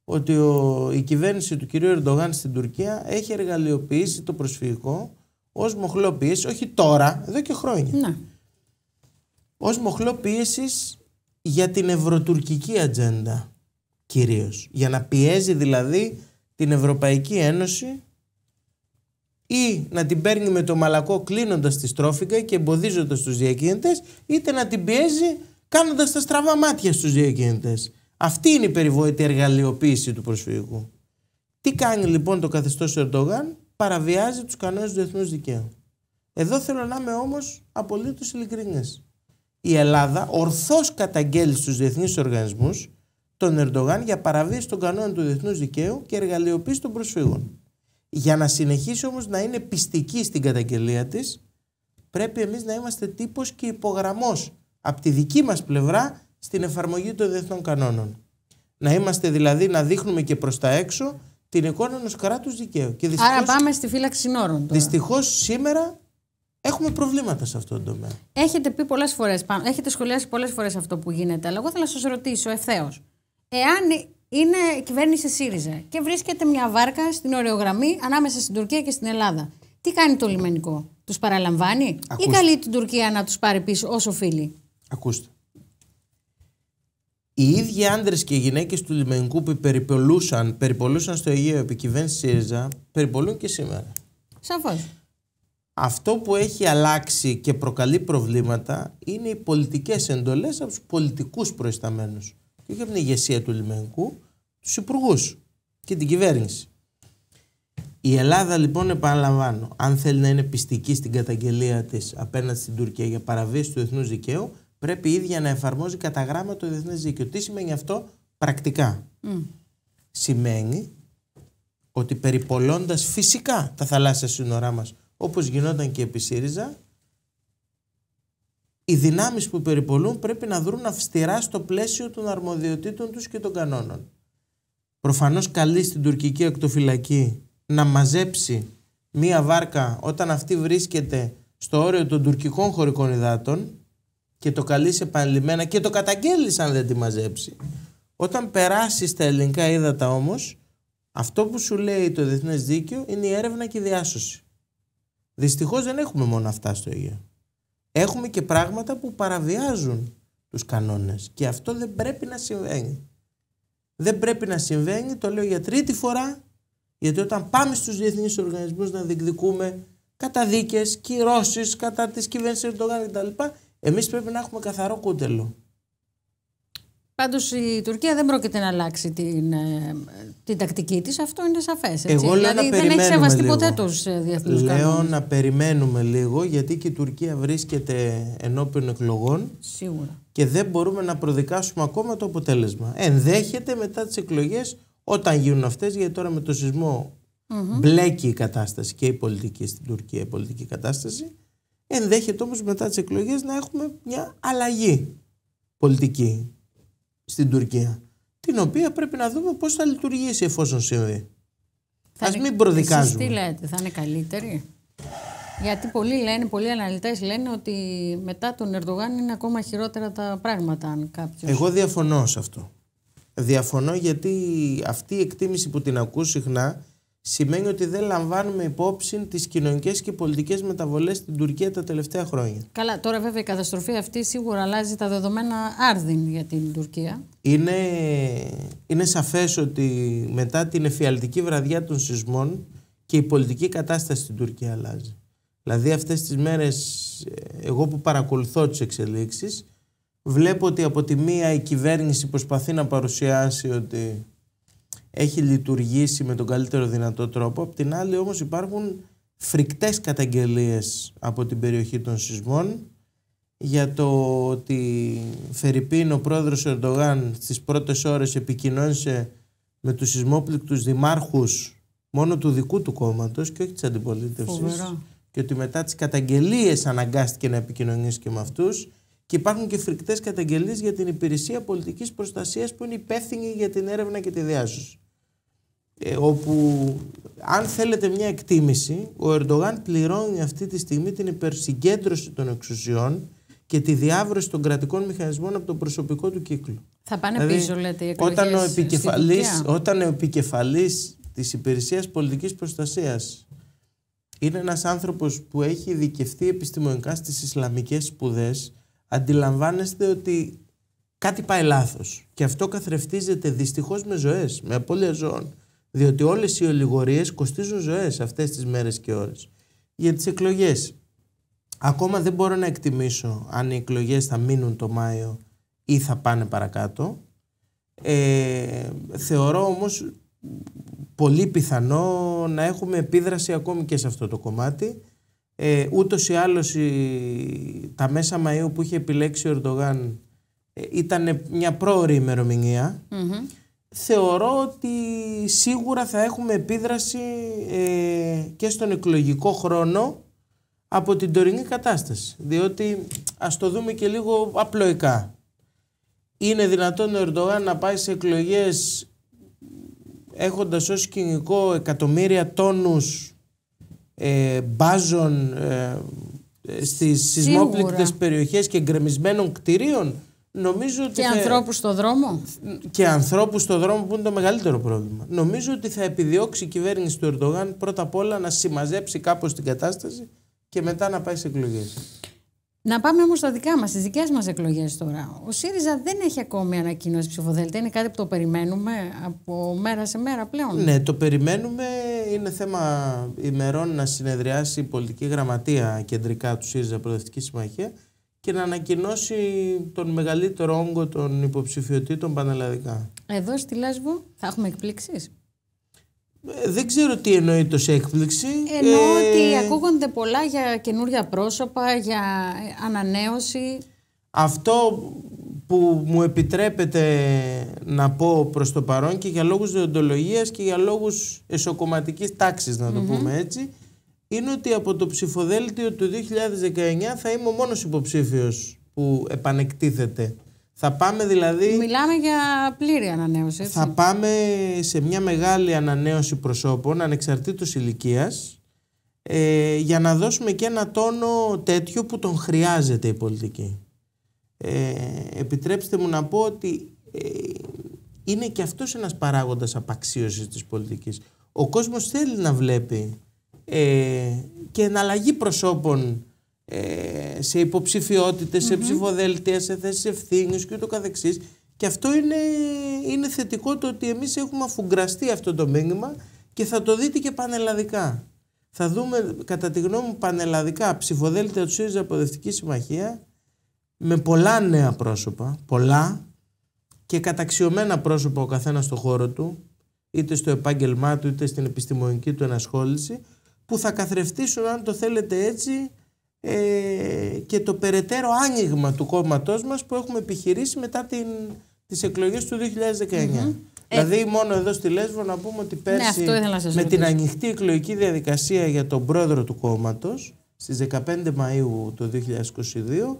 ότι η κυβέρνηση του κυρίου Ερντογάν στην Τουρκία έχει εργαλειοποιήσει το προσφυγικό ως μοχλοποίηση, όχι τώρα, εδώ και χρόνια. Ναι ως μοχλό πίεσης για την ευρωτουρκική ατζέντα κυρίως. Για να πιέζει δηλαδή την Ευρωπαϊκή Ένωση ή να την παίρνει με το μαλακό κλείνοντας τη στρόφιγγα και εμποδίζοντας τους διακίνητες είτε να την πιέζει κάνοντας τα στραβά μάτια στους διακίνητες. Αυτή είναι η περιβόητη εργαλειοποίηση του προσφυγικού. Τι κάνει λοιπόν το καθεστώς Ερντογάν, παραβιάζει τους κανόνες του διεθνούς δικαίου. Εδώ θέλω να είμαι όμως απολύτως ειλικρινής η Ελλάδα ορθώς καταγγέλει στους διεθνείς οργανισμούς, τον Ερντογάν για παραβίαση των κανόνων του διεθνούς δικαίου και εργαλειοποίηση των προσφύγων. Για να συνεχίσει όμως να είναι πιστική στην καταγγελία της, πρέπει εμείς να είμαστε τύπος και υπογραμμός από τη δική μας πλευρά στην εφαρμογή των διεθνών κανόνων. Να είμαστε δηλαδή να δείχνουμε και προς τα έξω την εικόνα ενός κράτους δικαίου. Και Άρα πάμε στη φύλαξη συνόρων. Δυστυχώς σήμερα Έχουμε προβλήματα σε αυτό το τομέα. Έχετε πει πολλές φορές, έχετε σχολιάσει πολλές φορές αυτό που γίνεται, αλλά εγώ θα σας ρωτήσω ευθέως. Εάν είναι κυβέρνηση ΣΥΡΙΖΑ και βρίσκεται μια βάρκα στην ωρεογραμμή ανάμεσα στην Τουρκία και στην Ελλάδα, τι κάνει το λιμενικό, Τους παραλαμβάνει ή καλεί την Τουρκία να τους πάρει πίσω όσο φίλοι. Ακούστε. Οι ίδιοι άντρες και γυναίκες του λιμενικού που περιπολούσαν, περιπολούσαν στο Αιγαίο επί κυβέρνηση ΣΥΡΙΖΑ, περιπολούν και σήμερα. Σαφώς αυτό που έχει αλλάξει και προκαλεί προβλήματα είναι οι πολιτικές εντολές από τους πολιτικούς προϊσταμένους και όχι από την ηγεσία του λιμενικού, τους υπουργούς και την κυβέρνηση. Η Ελλάδα λοιπόν επαναλαμβάνω, αν θέλει να είναι πιστική στην καταγγελία της απέναντι στην Τουρκία για παραβίαση του εθνούς δικαίου, πρέπει η ίδια να εφαρμόζει κατά γράμμα το διεθνές δίκαιο. Τι σημαίνει αυτό πρακτικά. Σημαίνει ότι περιπολώντας φυσικά τα θαλάσσια σύνορά μας όπως γινόταν και επί ΣΥΡΙΖΑ, οι δυνάμεις που περιπολούν πρέπει να δρουν αυστηρά στο πλαίσιο των αρμοδιοτήτων τους και των κανόνων. Προφανώς καλεί στην τουρκική ακτοφυλακή να μαζέψει μία βάρκα όταν αυτή βρίσκεται στο όριο των τουρκικών χωρικών υδάτων και το καλεί σε επανειλημμένα και το καταγγέλεις αν δεν τη μαζέψει. Όταν περάσει στα ελληνικά ύδατα όμως, αυτό που σου λέει το διεθνές δίκαιο είναι η έρευνα και η διάσωση. Δυστυχώς δεν έχουμε μόνο αυτά στο Αιγαίο. Έχουμε και πράγματα που παραβιάζουν τους κανόνες. Και αυτό δεν πρέπει να συμβαίνει. Δεν πρέπει να συμβαίνει, το λέω για τρίτη φορά, γιατί όταν πάμε στους διεθνείς οργανισμούς να διεκδικούμε καταδίκε, κυρώσεις κατά της κυβέρνησης Ερντογάν κτλ., εμείς πρέπει να έχουμε καθαρό κούτελο. Πάντως η Τουρκία δεν πρόκειται να αλλάξει την, ε, την τακτική της, αυτό είναι σαφές. Δηλαδή δεν έχει σεβαστεί ποτέ τους ε, διεθνεί Λέω κανόνες. να περιμένουμε λίγο, γιατί και η Τουρκία βρίσκεται ενώπιον εκλογών. Σίγουρα. Και δεν μπορούμε να προδικάσουμε ακόμα το αποτέλεσμα. Ενδέχεται μετά τις εκλογές, όταν γίνουν αυτές, γιατί τώρα με το σεισμό mm -hmm. μπλέκει η κατάσταση και η πολιτική στην Τουρκία, η πολιτική κατάσταση. Ενδέχεται όμως μετά τις εκλογές να έχουμε μια αλλαγή πολιτική στην Τουρκία, την οποία πρέπει να δούμε πώς θα λειτουργήσει εφόσον συμβεί. Α μην προδικάζουμε. Εσείς τι λέτε, θα είναι καλύτερη. Γιατί πολλοί λένε, πολλοί αναλυτές λένε ότι μετά τον Ερντογάν είναι ακόμα χειρότερα τα πράγματα, αν κάποιος... Εγώ διαφωνώ σε αυτό. Διαφωνώ γιατί αυτή η εκτίμηση που την ακούω συχνά σημαίνει ότι δεν λαμβάνουμε υπόψη τις κοινωνικές και πολιτικές μεταβολές στην Τουρκία τα τελευταία χρόνια. Καλά, τώρα βέβαια η καταστροφή αυτή σίγουρα αλλάζει τα δεδομένα άρδιν για την Τουρκία. Είναι, είναι σαφές ότι μετά την εφιαλτική βραδιά των σεισμών και η πολιτική κατάσταση στην Τουρκία αλλάζει. Δηλαδή αυτές τις μέρες ε, εγώ που παρακολουθώ τις εξελίξεις βλέπω ότι από τη μία η κυβέρνηση προσπαθεί να παρουσιάσει ότι έχει λειτουργήσει με τον καλύτερο δυνατό τρόπο. Απ' την άλλη όμως υπάρχουν φρικτές καταγγελίες από την περιοχή των σεισμών για το ότι Φερρυπίν ο πρόεδρος Ερντογάν στις πρώτες ώρες επικοινώνησε με τους σεισμόπληκτους δημάρχους μόνο του δικού του κόμματος και όχι της αντιπολίτευσης Φοβερά. και ότι μετά τις καταγγελίες αναγκάστηκε να επικοινωνήσει και με αυτούς και υπάρχουν και φρικτές καταγγελίες για την υπηρεσία πολιτικής προστασίας που είναι υπεύθυνη για την έρευνα και τη διάσωση ε, όπου αν θέλετε μια εκτίμηση, ο Ερντογάν πληρώνει αυτή τη στιγμή την υπερσυγκέντρωση των εξουσιών και τη διάβρωση των κρατικών μηχανισμών από το προσωπικό του κύκλου. Θα πάνε δηλαδή, πίσω, λέτε, οι όταν ο επικεφαλής, Όταν ο επικεφαλής της Υπηρεσίας Πολιτικής Προστασίας είναι ένας άνθρωπος που έχει ειδικευτεί επιστημονικά στις Ισλαμικές σπουδές, αντιλαμβάνεστε ότι κάτι πάει λάθος. Και αυτό καθρεφτίζεται δυστυχώς με ζωές, με απώλεια ζώων. Διότι όλες οι ολιγορίες κοστίζουν ζωές αυτές τις μέρες και ώρες. Για τις εκλογές. Ακόμα δεν μπορώ να εκτιμήσω αν οι εκλογές θα μείνουν το Μάιο ή θα πάνε παρακάτω. Ε, θεωρώ όμως πολύ πιθανό να έχουμε επίδραση ακόμη και σε αυτό το κομμάτι. Ε, ούτως ή άλλως τα μέσα Μαΐου που είχε επιλέξει ο Ερντογάν ε, ήταν μια πρόωρη ημερομηνία θεωρώ ότι σίγουρα θα έχουμε επίδραση ε, και στον εκλογικό χρόνο από την τωρινή κατάσταση. Διότι ας το δούμε και λίγο απλοϊκά. Είναι δυνατόν ο Ερντογάν να πάει σε εκλογές έχοντας ως κοινικό εκατομμύρια τόνους ε, μπάζων ε, ε στις σεισμόπληκτες περιοχές και γκρεμισμένων κτηρίων Νομίζω ότι και θα... ανθρώπους στο δρόμο. Και ανθρώπους στο δρόμο που είναι το μεγαλύτερο πρόβλημα. Νομίζω ότι θα επιδιώξει η κυβέρνηση του Ερντογάν πρώτα απ' όλα να συμμαζέψει κάπως την κατάσταση και μετά να πάει σε εκλογές. Να πάμε όμως στα δικά μας, στις δικές μας εκλογές τώρα. Ο ΣΥΡΙΖΑ δεν έχει ακόμη ανακοίνωση ψηφοδέλτια. Είναι κάτι που το περιμένουμε από μέρα σε μέρα πλέον. Ναι, το περιμένουμε. Είναι θέμα ημερών να συνεδριάσει η πολιτική γραμματεία κεντρικά του ΣΥΡΙΖΑ Προοδευτική Συμμαχία και να ανακοινώσει τον μεγαλύτερο όγκο των υποψηφιωτήτων πανελλαδικά. Εδώ στη Λάσβο θα έχουμε εκπλήξεις. Ε, δεν ξέρω τι εννοεί το έκπληξη. Εννοώ ε, ότι ακούγονται πολλά για καινούρια πρόσωπα, για ε, ανανέωση. Αυτό που μου επιτρέπεται να πω προς το παρόν και για λόγους διοντολογίας και για λόγους εσωκομματικής τάξης να το πούμε έτσι είναι ότι από το ψηφοδέλτιο του 2019 θα είμαι ο μόνος υποψήφιος που επανεκτίθεται. Θα πάμε δηλαδή... Μιλάμε για πλήρη ανανέωση, Θα πάμε σε μια μεγάλη ανανέωση προσώπων, ανεξαρτήτως ηλικίας, Ε, για να δώσουμε και ένα τόνο τέτοιο που τον χρειάζεται η πολιτική. Ε, επιτρέψτε μου να πω ότι ε, είναι και αυτός ένας παράγοντας απαξίωσης της πολιτικής. Ο κόσμος θέλει να βλέπει ε, και εναλλαγή προσώπων ε, σε υποψηφιότητες, mm -hmm. σε ψηφοδέλτια, σε θέσεις ευθύνης και ούτω καθεξής. Και αυτό είναι, είναι θετικό το ότι εμείς έχουμε αφουγκραστεί αυτό το μήνυμα και θα το δείτε και πανελλαδικά. Θα δούμε, κατά τη γνώμη μου, πανελλαδικά ψηφοδέλτια του ΣΥΡΙΖΑ Αποδευτική Συμμαχία με πολλά νέα πρόσωπα, πολλά και καταξιωμένα πρόσωπα ο καθένας στο χώρο του, είτε στο επάγγελμά του, είτε στην επιστημονική του ενασχόληση, που θα καθρεφτήσουν αν το θέλετε έτσι ε, και το περαιτέρω άνοιγμα του κόμματός μας που έχουμε επιχειρήσει μετά την, τις εκλογές του 2019. Ε, δηλαδή μόνο εδώ στη Λέσβο να πούμε ότι ναι, πέρσι με την ανοιχτή εκλογική διαδικασία για τον πρόεδρο του κόμματος στις 15 Μαΐου του 2022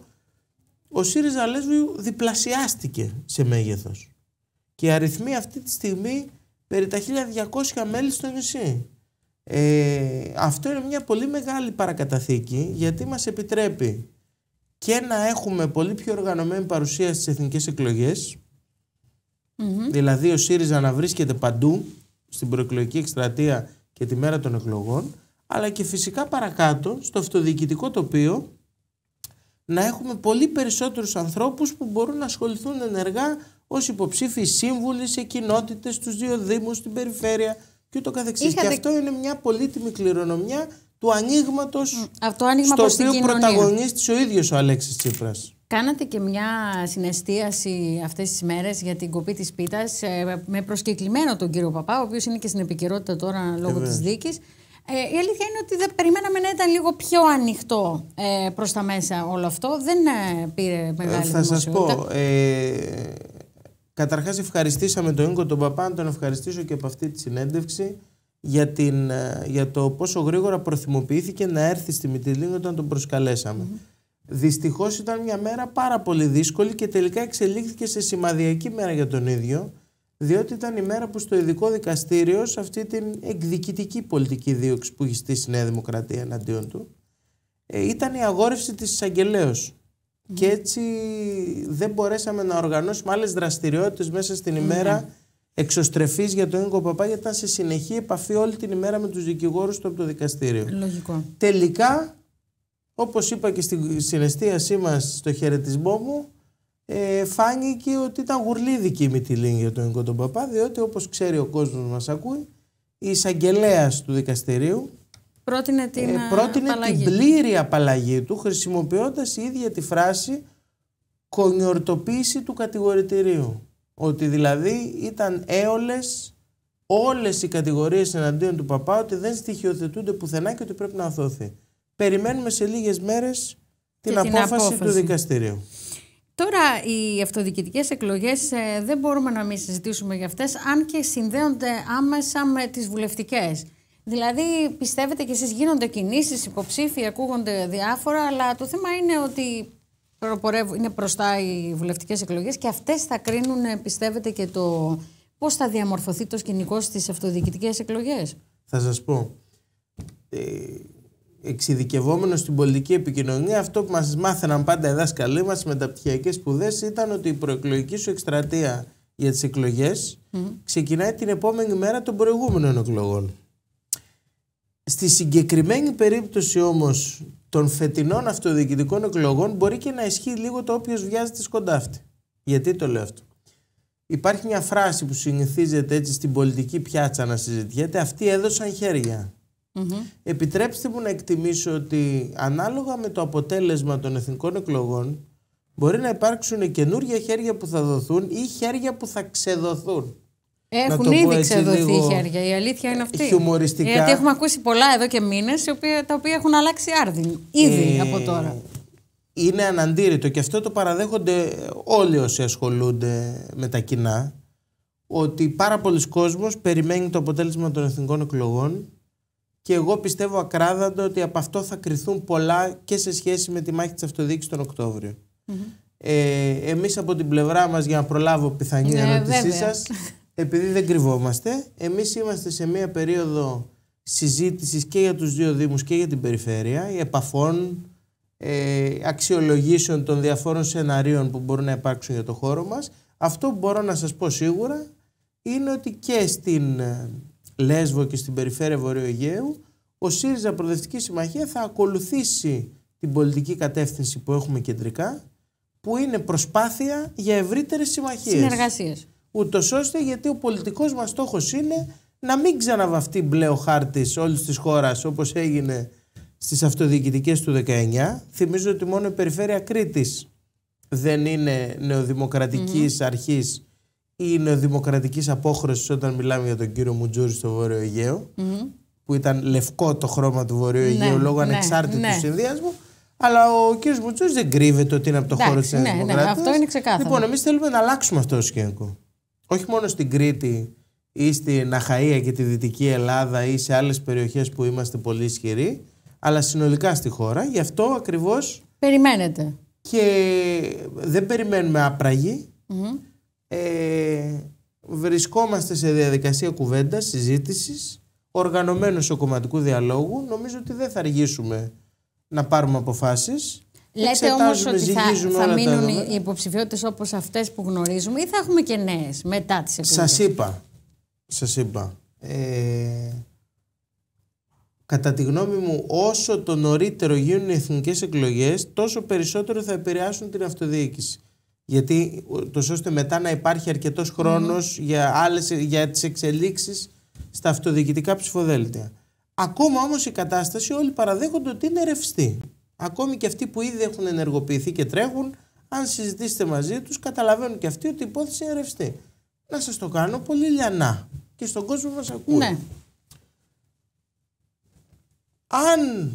ο ΣΥΡΙΖΑ Λέσβου διπλασιάστηκε σε μέγεθος. Και αριθμεί αυτή τη στιγμή περί τα 1200 μέλη στο νησί. Ε, αυτό είναι μια πολύ μεγάλη παρακαταθήκη γιατί μας επιτρέπει και να έχουμε πολύ πιο οργανωμένη παρουσία στις εθνικές δηλαδή ο ΣΥΡΙΖΑ να βρίσκεται παντού στην προεκλογική εκστρατεία και τη μέρα των εκλογών αλλά και φυσικά παρακάτω στο αυτοδιοικητικό τοπίο να έχουμε πολύ περισσότερους ανθρώπους που μπορούν να ασχοληθούν ενεργά ως υποψήφιοι σύμβουλοι σε κοινότητες, στους δύο δήμους, στην περιφέρεια, και ούτω καθεξής. Είχατε... Και αυτό είναι μια πολύτιμη κληρονομιά του ανοίγματος στο οποίο πρωταγωνίστησε ο ίδιος ο Αλέξης Τσίπρας. Κάνατε και μια συναισθίαση αυτές τις μέρες για την κοπή της πίτας, ε, με προσκεκλημένο τον κύριο Παπά, ο οποίος είναι και στην επικαιρότητα τώρα λόγω της δίκης, Ε, η αλήθεια είναι ότι δεν περιμέναμε να ήταν λίγο πιο ανοιχτό ε, προς τα μέσα όλο αυτό. Δεν ε, πήρε μεγάλη ε, Θα σας πω, ε, Καταρχάς, ευχαριστήσαμε τον Ίγκο τον Παπά, να τον ευχαριστήσω και από αυτή τη συνέντευξη για, την, ε, για το πόσο γρήγορα προθυμοποιήθηκε να έρθει στη Μητυλίνη όταν τον προσκαλέσαμε. Mm Δυστυχώς ήταν μια μέρα πάρα πολύ δύσκολη και τελικά εξελίχθηκε σε σημαδιακή μέρα για τον ίδιο, διότι ήταν η μέρα που στο ειδικό δικαστήριο, σε αυτή την εκδικητική πολιτική δίωξη που είχε στήσει η Νέα Δημοκρατία εναντίον του, ε, ήταν η αγόρευση της Εισαγγελέως και έτσι δεν μπορέσαμε να οργανώσουμε άλλες δραστηριότητες μέσα στην ημέρα ναι. εξωστρεφής για τον Νίκο Παπά γιατί ήταν σε συνεχή επαφή όλη την ημέρα με τους δικηγόρους του από το δικαστήριο. Λογικό. Τελικά, όπως είπα και στην συναισθίασή μας στο χαιρετισμό μου, ε, φάνηκε ότι ήταν γουρλίδικη η Μητυλίνη για τον Νίκο Παπά διότι όπως ξέρει ο κόσμος μας ακούει, η εισαγγελέας του δικαστηρίου πρότεινε την, ε, την πλήρη απαλλαγή του χρησιμοποιώντας η ίδια τη φράση κονιορτοποίηση του κατηγορητηρίου. Ότι δηλαδή ήταν έολες όλες οι κατηγορίες εναντίον του παπά ότι δεν στοιχειοθετούνται πουθενά και ότι πρέπει να αθώθει. Περιμένουμε σε λίγες μέρες την, απόφαση, του δικαστηρίου. Τώρα οι αυτοδιοικητικές εκλογές ε, δεν μπορούμε να μην συζητήσουμε για αυτές αν και συνδέονται άμεσα με τις βουλευτικές. Δηλαδή, πιστεύετε κι εσείς γίνονται κινήσεις, υποψήφοι, ακούγονται διάφορα, αλλά το θέμα είναι ότι είναι μπροστά οι βουλευτικές εκλογές και αυτές θα κρίνουν, πιστεύετε, και το πώς θα διαμορφωθεί το σκηνικό στις αυτοδιοικητικές εκλογές. Θα σας πω. Ε, εξειδικευόμενος στην πολιτική επικοινωνία, αυτό που μας μάθαιναν πάντα οι δάσκαλοι μας με τα σπουδές ήταν ότι η προεκλογική σου εκστρατεία για τις εκλογές mm. ξεκινάει την επόμενη μέρα των προηγούμενων εκλογών. Στη συγκεκριμένη περίπτωση όμως των φετινών αυτοδιοικητικών εκλογών μπορεί και να ισχύει λίγο το όποιος βιάζεται σκοντάφτη. Γιατί το λέω αυτό. Υπάρχει μια φράση που συνηθίζεται έτσι στην πολιτική πιάτσα να συζητιέται. Αυτοί έδωσαν Επιτρέψτε μου να εκτιμήσω ότι ανάλογα με το αποτέλεσμα των εθνικών εκλογών μπορεί να υπάρξουν καινούργια χέρια που θα δοθούν ή χέρια που θα ξεδοθούν. Έχουν ήδη ξεδοθεί χέρια. Η αλήθεια είναι αυτή. Χιουμοριστικά. Γιατί έχουμε ακούσει πολλά εδώ και μήνες τα οποία έχουν αλλάξει άρδιν. Ήδη ε, από τώρα. Είναι αναντήρητο και αυτό το παραδέχονται όλοι όσοι ασχολούνται με τα κοινά. Ότι πάρα πολλοί κόσμος περιμένουν το αποτέλεσμα των εθνικών εκλογών και εγώ πιστεύω ακράδαντο ότι από αυτό θα κρυθούν πολλά και σε σχέση με τη μάχη της αυτοδιοίκησης τον Οκτώβριο. Ε, εμείς από την πλευρά μας για να προλάβω πιθανή ναι, ερώτησή σας επειδή δεν κρυβόμαστε, εμείς είμαστε σε μία περίοδο συζήτησης και για τους δύο Δήμους και για την περιφέρεια, επαφών, ε, αξιολογήσεων των διαφόρων σεναρίων που μπορούν να υπάρξουν για το χώρο μας. Αυτό που μπορώ να σας πω σίγουρα είναι ότι και στην ε, Λέσβο και στην περιφέρεια Βορείου Αιγαίου ο ΣΥΡΙΖΑ Προδευτική Συμμαχία θα ακολουθήσει την πολιτική κατεύθυνση που έχουμε κεντρικά που είναι προσπάθεια για ευρύτερες συμμαχίες. Συνεργασίες ούτως ώστε γιατί ο πολιτικός μας στόχος είναι να μην ξαναβαφτεί μπλε ο χάρτης όλης της χώρας όπως έγινε στις αυτοδιοικητικές του 19. Θυμίζω ότι μόνο η περιφέρεια Κρήτης δεν ειναι νεοδημοκρατικής νεοδημοκρατικής αρχής ή νεοδημοκρατικής απόχρωσης όταν μιλάμε για τον κύριο Μουτζούρη στο Βόρειο που ήταν λευκό το χρώμα του Βορείου ναι, Αιγαίου λόγω ναι, ανεξάρτητου ναι. συνδυασμού. Αλλά ο κύριος Μουτσού δεν κρύβεται ότι είναι από το χώρο της ναι, ναι αυτό είναι ξεκάθαρο. Λοιπόν, εμείς θέλουμε να αλλάξουμε αυτό το σκηνικό όχι μόνο στην Κρήτη ή στην Αχαΐα και τη Δυτική Ελλάδα ή σε άλλες περιοχές που είμαστε πολύ ισχυροί, αλλά συνολικά στη χώρα. Γι' αυτό ακριβώς... Περιμένετε. Και δεν περιμένουμε άπραγοι. Ε, βρισκόμαστε σε διαδικασία κουβέντας, συζήτησης, οργανωμένου ο κομματικού διαλόγου. Νομίζω ότι δεν θα αργήσουμε να πάρουμε αποφάσεις. Λέτε όμως ότι θα, μείνουν οι, οι υποψηφιότητες όπως αυτές που γνωρίζουμε ή θα έχουμε και νέες μετά τις εκλογές. Σας είπα. σας είπα. Ε, κατά τη γνώμη μου, όσο το νωρίτερο γίνουν οι εθνικές εκλογές, τόσο περισσότερο θα επηρεάσουν την αυτοδιοίκηση. Γιατί το ώστε μετά να υπάρχει αρκετός χρόνος για, για τις εξελίξεις στα αυτοδιοικητικά ψηφοδέλτια. Ακόμα όμως η κατάσταση όλοι παραδέχονται ότι είναι ρευστή ακόμη και αυτοί που ήδη έχουν ενεργοποιηθεί και τρέχουν, αν συζητήσετε μαζί τους, καταλαβαίνουν και αυτοί ότι η υπόθεση είναι ρευστή. Να σας το κάνω πολύ λιανά και στον κόσμο μας ακούει. Ναι. Αν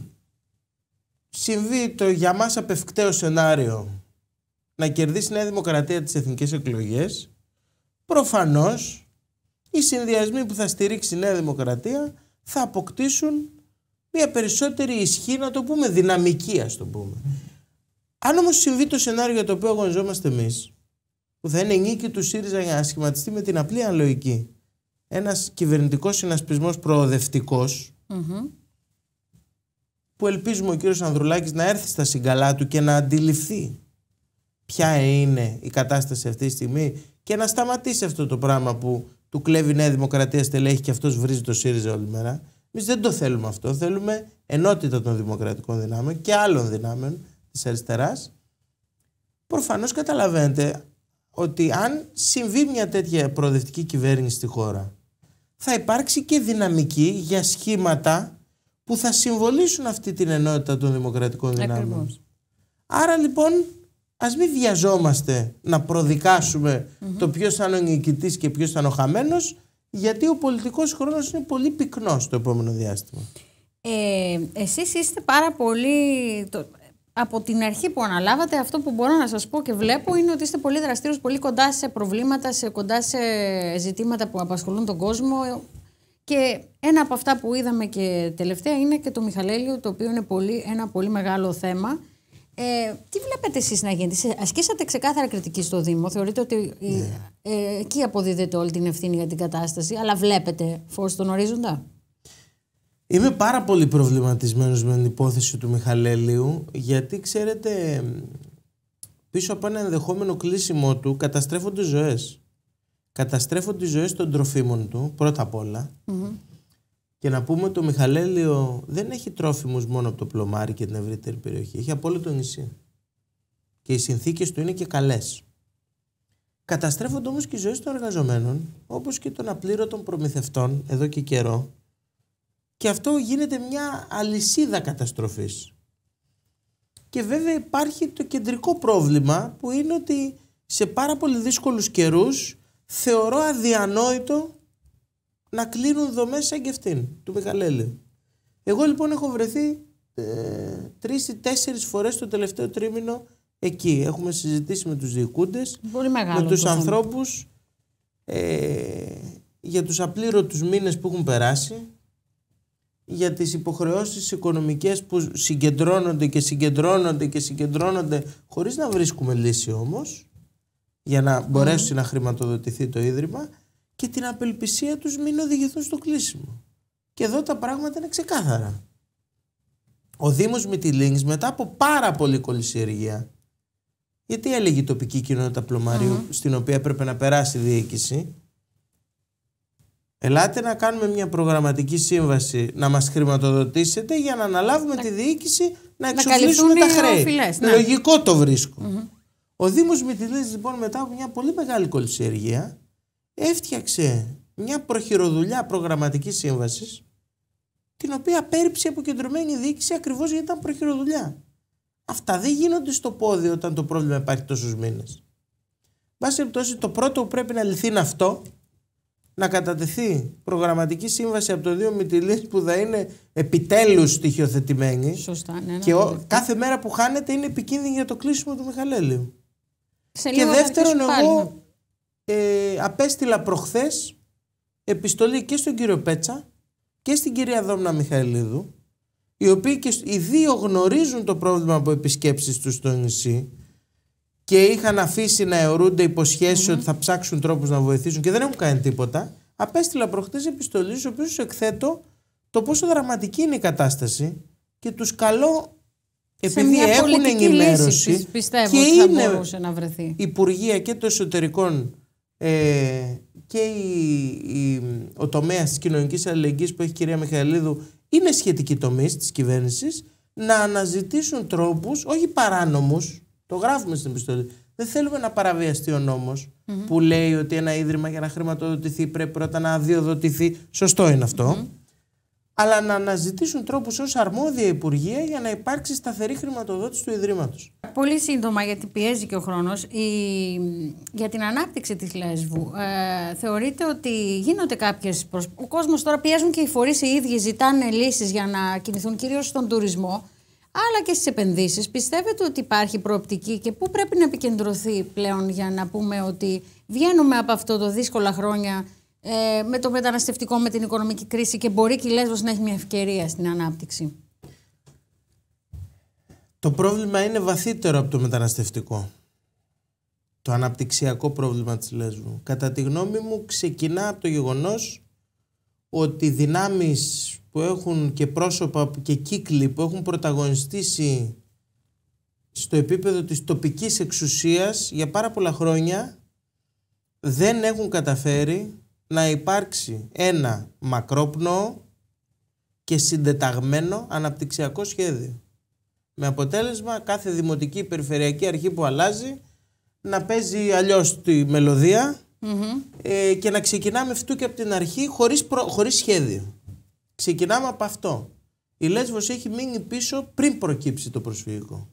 συμβεί το για μας απευκταίο σενάριο να κερδίσει η Νέα Δημοκρατία τις εθνικές εκλογές, προφανώς οι συνδυασμοί που θα στηρίξει η Νέα Δημοκρατία θα αποκτήσουν μια περισσότερη ισχύ, να το πούμε, δυναμική, ας το πούμε. Αν όμως συμβεί το σενάριο για το οποίο αγωνιζόμαστε εμείς, που θα είναι νίκη του ΣΥΡΙΖΑ για να σχηματιστεί με την απλή αναλογική, ένας κυβερνητικός συνασπισμός που ελπίζουμε ο κύριος Ανδρουλάκης να έρθει στα συγκαλά του και να αντιληφθεί ποια είναι η κατάσταση αυτή τη στιγμή και να σταματήσει αυτό το πράγμα που του κλέβει η Νέα Δημοκρατία στελέχη και αυτός βρίζει το ΣΥΡΙΖΑ όλη μέρα. Εμείς δεν το θέλουμε αυτό. Θέλουμε ενότητα των δημοκρατικών δυνάμεων και άλλων δυνάμεων της αριστεράς. Προφανώς καταλαβαίνετε ότι αν συμβεί μια τέτοια προοδευτική κυβέρνηση στη χώρα, θα υπάρξει και δυναμική για σχήματα που θα συμβολήσουν αυτή την ενότητα των δημοκρατικών δυνάμεων. Άρα λοιπόν ας μην βιαζόμαστε να προδικάσουμε το ποιος θα ο και ποιος θα είναι ο γιατί ο πολιτικός χρόνος είναι πολύ πυκνός το επόμενο διάστημα. Ε, εσείς είστε πάρα πολύ... Το, από την αρχή που αναλάβατε, αυτό που μπορώ να σας πω και βλέπω είναι ότι είστε πολύ δραστήριος, πολύ κοντά σε προβλήματα, σε, κοντά σε ζητήματα που απασχολούν τον κόσμο. Και ένα από αυτά που είδαμε και τελευταία είναι και το Μιχαλέλιο, το οποίο είναι πολύ, ένα πολύ μεγάλο θέμα. Ε, τι βλέπετε εσείς να γίνεται, ασκήσατε ξεκάθαρα κριτική στο Δήμο. Θεωρείτε ότι ε, ναι. ε, εκεί αποδίδεται όλη την ευθύνη για την κατάσταση, αλλά βλέπετε φως στον ορίζοντα. Είμαι πάρα πολύ προβληματισμένος με την υπόθεση του Μιχαλέλιου, γιατί ξέρετε, πίσω από ένα ενδεχόμενο κλείσιμο του καταστρέφονται ζωές. Καταστρέφονται ζωές των τροφίμων του, πρώτα απ' ολα και να πούμε ότι το Μιχαλέλιο δεν έχει τρόφιμους μόνο από το Πλωμάρι και την ευρύτερη περιοχή. Έχει απόλυτο όλο νησί. Και οι συνθήκες του είναι και καλές. Καταστρέφονται όμως και οι ζωές των εργαζομένων, όπως και των απλήρωτων προμηθευτών εδώ και καιρό. Και αυτό γίνεται μια αλυσίδα καταστροφής. Και βέβαια υπάρχει το κεντρικό πρόβλημα που είναι ότι σε πάρα πολύ δύσκολους καιρούς θεωρώ αδιανόητο να κλείνουν δομές σαν και αυτήν του Μιχαλέλη. Εγώ λοιπόν έχω βρεθεί ε, τρεις ή τέσσερις φορές το τελευταίο τρίμηνο εκεί. Έχουμε συζητήσει με τους διοικούντες, με τους ανθρώπου, ανθρώπους ε, για τους απλήρωτους μήνες που έχουν περάσει για τις υποχρεώσεις οικονομικές που συγκεντρώνονται και συγκεντρώνονται και συγκεντρώνονται χωρίς να βρίσκουμε λύση όμως για να μπορέσει να χρηματοδοτηθεί το Ίδρυμα και την απελπισία τους μην οδηγηθούν στο κλείσιμο. Και εδώ τα πράγματα είναι ξεκάθαρα. Ο Δήμος Μητυλίνης μετά από πάρα πολύ κολυσιεργία γιατί έλεγε η τοπική κοινότητα Πλωμαρίου στην οποία έπρεπε να περάσει η διοίκηση Ελάτε να κάνουμε μια προγραμματική σύμβαση να μας χρηματοδοτήσετε για να αναλάβουμε τη διοίκηση να εξοφλήσουμε τα χρέη. Ναι. Λογικό το βρισκω Ο Δήμος Μητυλίνης λοιπόν μετά από μια πολύ μεγάλη κολυσιεργία έφτιαξε μια προχειροδουλειά προγραμματικής σύμβασης την οποία πέριψε η αποκεντρωμένη διοίκηση ακριβώς γιατί ήταν προχειροδουλειά. Αυτά δεν γίνονται στο πόδι όταν το πρόβλημα υπάρχει τόσους μήνες. Βάση πτώση, το πρώτο που πρέπει να λυθεί είναι αυτό, να κατατεθεί προγραμματική σύμβαση από το 2 Μητυλής που θα είναι επιτέλους στοιχειοθετημένη Σωστά, ναι, ναι και ναι. κάθε μέρα που χάνεται είναι επικίνδυνη για το κλείσιμο του Μιχαλέλη. και δεύτερον, εγώ ναι ε, απέστειλα προχθές επιστολή και στον κύριο Πέτσα και στην κυρία Δόμνα Μιχαηλίδου οι οποίοι και οι δύο γνωρίζουν το πρόβλημα από επισκέψεις τους στο νησί και είχαν αφήσει να αιωρούνται ότι θα ψάξουν τρόπους να βοηθήσουν και δεν έχουν κάνει τίποτα απέστειλα προχθές επιστολής στους οποίους εκθέτω το πόσο δραματική είναι η κατάσταση και τους καλώ επειδή έχουν ενημέρωση λύση, και είναι να βρεθεί. Υπουργεία και των Εσωτερικών ε, και ο τομέας της κοινωνικής αλληλεγγύης που έχει η κυρία Μιχαηλίδου είναι σχετική τομής της κυβέρνησης να αναζητήσουν τρόπους, όχι παράνομους. Το γράφουμε στην επιστολή. Δεν θέλουμε να παραβιαστεί ο νομο που λέει ότι ένα ίδρυμα για να χρηματοδοτηθεί πρέπει πρώτα να αδειοδοτηθεί. Σωστό είναι αλλά να αναζητήσουν τρόπους ως αρμόδια Υπουργεία για να υπάρξει σταθερή χρηματοδότηση του Ιδρύματος. Πολύ σύντομα, γιατί πιέζει και ο χρόνος, η... για την ανάπτυξη της Λέσβου. Ε, θεωρείτε ότι γίνονται κάποιες... Ο κόσμος τώρα πιέζουν και οι φορείς οι ίδιοι ζητάνε λύσεις για να κινηθούν κυρίως στον τουρισμό, αλλά και στις επενδύσεις. Πιστεύετε ότι υπάρχει προοπτική και πού πρέπει να επικεντρωθεί πλέον για να πούμε ότι βγαίνουμε από αυτό το δύσκολα χρόνια ε, με το μεταναστευτικό, με την οικονομική κρίση και μπορεί και η Λέσβος να έχει μια ευκαιρία στην ανάπτυξη. Το πρόβλημα είναι βαθύτερο από το μεταναστευτικό. Το αναπτυξιακό πρόβλημα της Λέσβου. Κατά τη γνώμη μου ξεκινά από το γεγονός ότι δυνάμεις που έχουν και πρόσωπα και κύκλοι που έχουν πρωταγωνιστήσει στο επίπεδο της τοπικής εξουσίας για πάρα πολλά χρόνια δεν έχουν καταφέρει να υπάρξει ένα μακρόπνοο και συντεταγμένο αναπτυξιακό σχέδιο. Με αποτέλεσμα κάθε δημοτική περιφερειακή αρχή που αλλάζει να παίζει αλλιώς τη μελωδια mm-hmm. ε, και να ξεκινάμε αυτού και από την αρχή χωρίς, χωρίς σχέδιο. Ξεκινάμε από αυτό. Η Λέσβος έχει μείνει πίσω πριν προκύψει το προσφυγικό.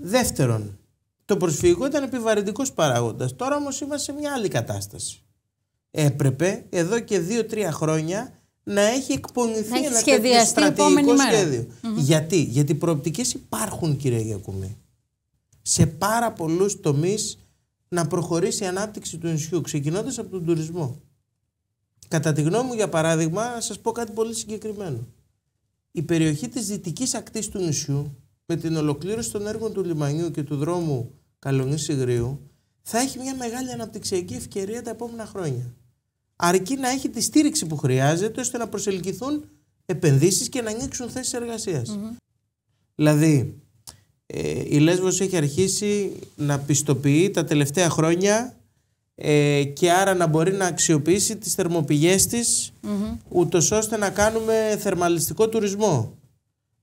Δεύτερον, το προσφυγικό ήταν επιβαρυντικός παράγοντας. Τώρα όμως είμαστε σε μια άλλη κατάσταση έπρεπε εδώ και δύο-τρία χρόνια να έχει εκπονηθεί να έχει ένα τέτοιο στρατηγικό σχέδιο. Mm -hmm. Γιατί? Γιατί προοπτικές υπάρχουν κύριε Γιακουμή. Σε πάρα πολλούς τομείς να προχωρήσει η ανάπτυξη του νησιού, ξεκινώντας από τον τουρισμό. Κατά τη γνώμη μου, για παράδειγμα, να σας πω κάτι πολύ συγκεκριμένο. Η περιοχή της δυτικής ακτής του νησιού, με την ολοκλήρωση των έργων του λιμανιού και του δρόμου Καλονής Ιγρίου, θα έχει μια μεγάλη αναπτυξιακή ευκαιρία τα επόμενα χρόνια αρκεί να έχει τη στήριξη που χρειάζεται ώστε να προσελκυθούν επενδύσεις και να ανοίξουν θέσεις εργασίας. Δηλαδή, ε, η Λέσβος έχει αρχίσει να πιστοποιεί τα τελευταία χρόνια ε, και άρα να μπορεί να αξιοποιήσει τις θερμοπηγές της mm ούτως ώστε να κάνουμε θερμαλιστικό τουρισμό.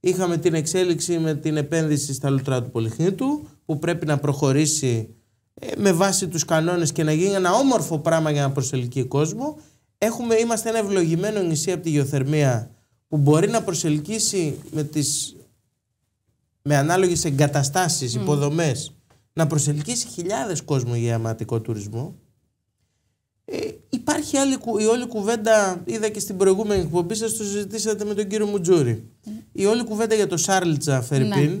Είχαμε την εξέλιξη με την επένδυση στα λουτρά του Πολυχνήτου που πρέπει να προχωρήσει ε, με βάση τους κανόνες και να γίνει ένα όμορφο πράγμα για να προσελκύει κόσμο. Έχουμε, είμαστε ένα ευλογημένο νησί από τη γεωθερμία που μπορεί να προσελκύσει με, τις, με ανάλογες εγκαταστάσεις, υποδομές, να προσελκύσει χιλιάδες κόσμο για αματικό τουρισμό. Ε, υπάρχει άλλη, η όλη κουβέντα, είδα και στην προηγούμενη εκπομπή σας, το συζητήσατε με τον κύριο Μουτζούρη. Η όλη κουβέντα για το Σάρλτσα Φερπίν, ναι.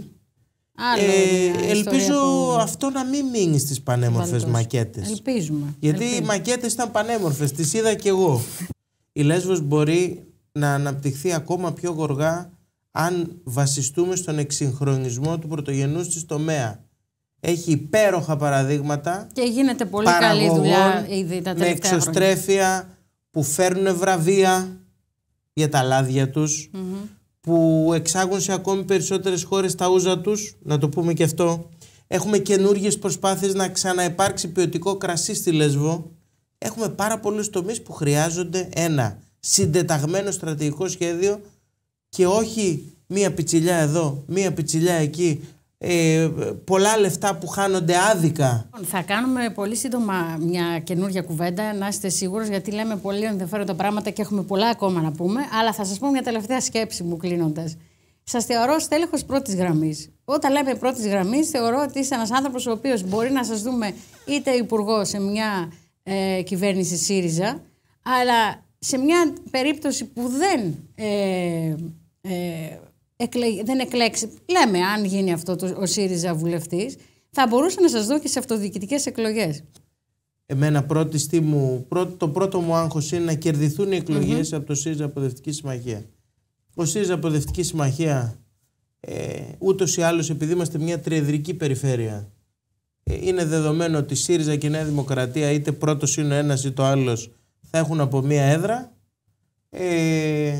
Ε, ελπίζω αυτό να μην μείνει στις πανέμορφες μακέτες. Ελπίζουμε. Γιατί οι μακέτες ήταν πανέμορφες, τις είδα κι εγώ. Η Λέσβος μπορεί να αναπτυχθεί ακόμα πιο γοργά αν βασιστούμε στον εξυγχρονισμό του πρωτογενούς της τομέα. Έχει υπέροχα παραδείγματα και γίνεται πολύ καλή δουλειά ήδη τα με εξωστρέφεια που φέρνουν βραβεία για τα λάδια τους που εξάγουν σε ακόμη περισσότερες χώρες τα ούζα τους, να το πούμε και αυτό. Έχουμε καινούργιες προσπάθειες να ξαναεπάρξει ποιοτικό κρασί στη Λέσβο. Έχουμε πάρα πολλούς τομείς που χρειάζονται ένα συντεταγμένο στρατηγικό σχέδιο και όχι μία πιτσιλιά εδώ, μία πιτσιλιά εκεί, ε, πολλά λεφτά που χάνονται άδικα. Λοιπόν, θα κάνουμε πολύ σύντομα μια καινούργια κουβέντα, να είστε σίγουροι, γιατί λέμε πολύ ενδιαφέροντα πράγματα και έχουμε πολλά ακόμα να πούμε. Αλλά θα σας πω μια τελευταία σκέψη μου κλείνοντας. Σας θεωρώ στέλεχος πρώτης γραμμής. Όταν λέμε πρώτης γραμμής, θεωρώ ότι είστε ένας άνθρωπος ο οποίος μπορεί να σας δούμε είτε υπουργό σε μια ε, κυβέρνηση ΣΥΡΙΖΑ, αλλά σε μια περίπτωση που δεν ε, ε, δεν εκλέξει. Λέμε, αν γίνει αυτό το, ο ΣΥΡΙΖΑ βουλευτής, θα μπορούσε να σας δω και σε αυτοδιοικητικές εκλογές. Εμένα πρώτη μου, το πρώτο μου άγχος είναι να κερδιθούν οι εκλογε mm -hmm. από το ΣΥΡΙΖΑ Αποδευτική Συμμαχία. Ο ΣΥΡΙΖΑ Αποδευτική Συμμαχία ε, ούτως ή άλλως, επειδή είμαστε μια τριεδρική περιφέρεια ε, είναι δεδομένο ότι ΣΥΡΙΖΑ και η Νέα Δημοκρατία είτε πρώτος είναι ο ένας ή το άλλος θα έχουν από μια έδρα. Ε,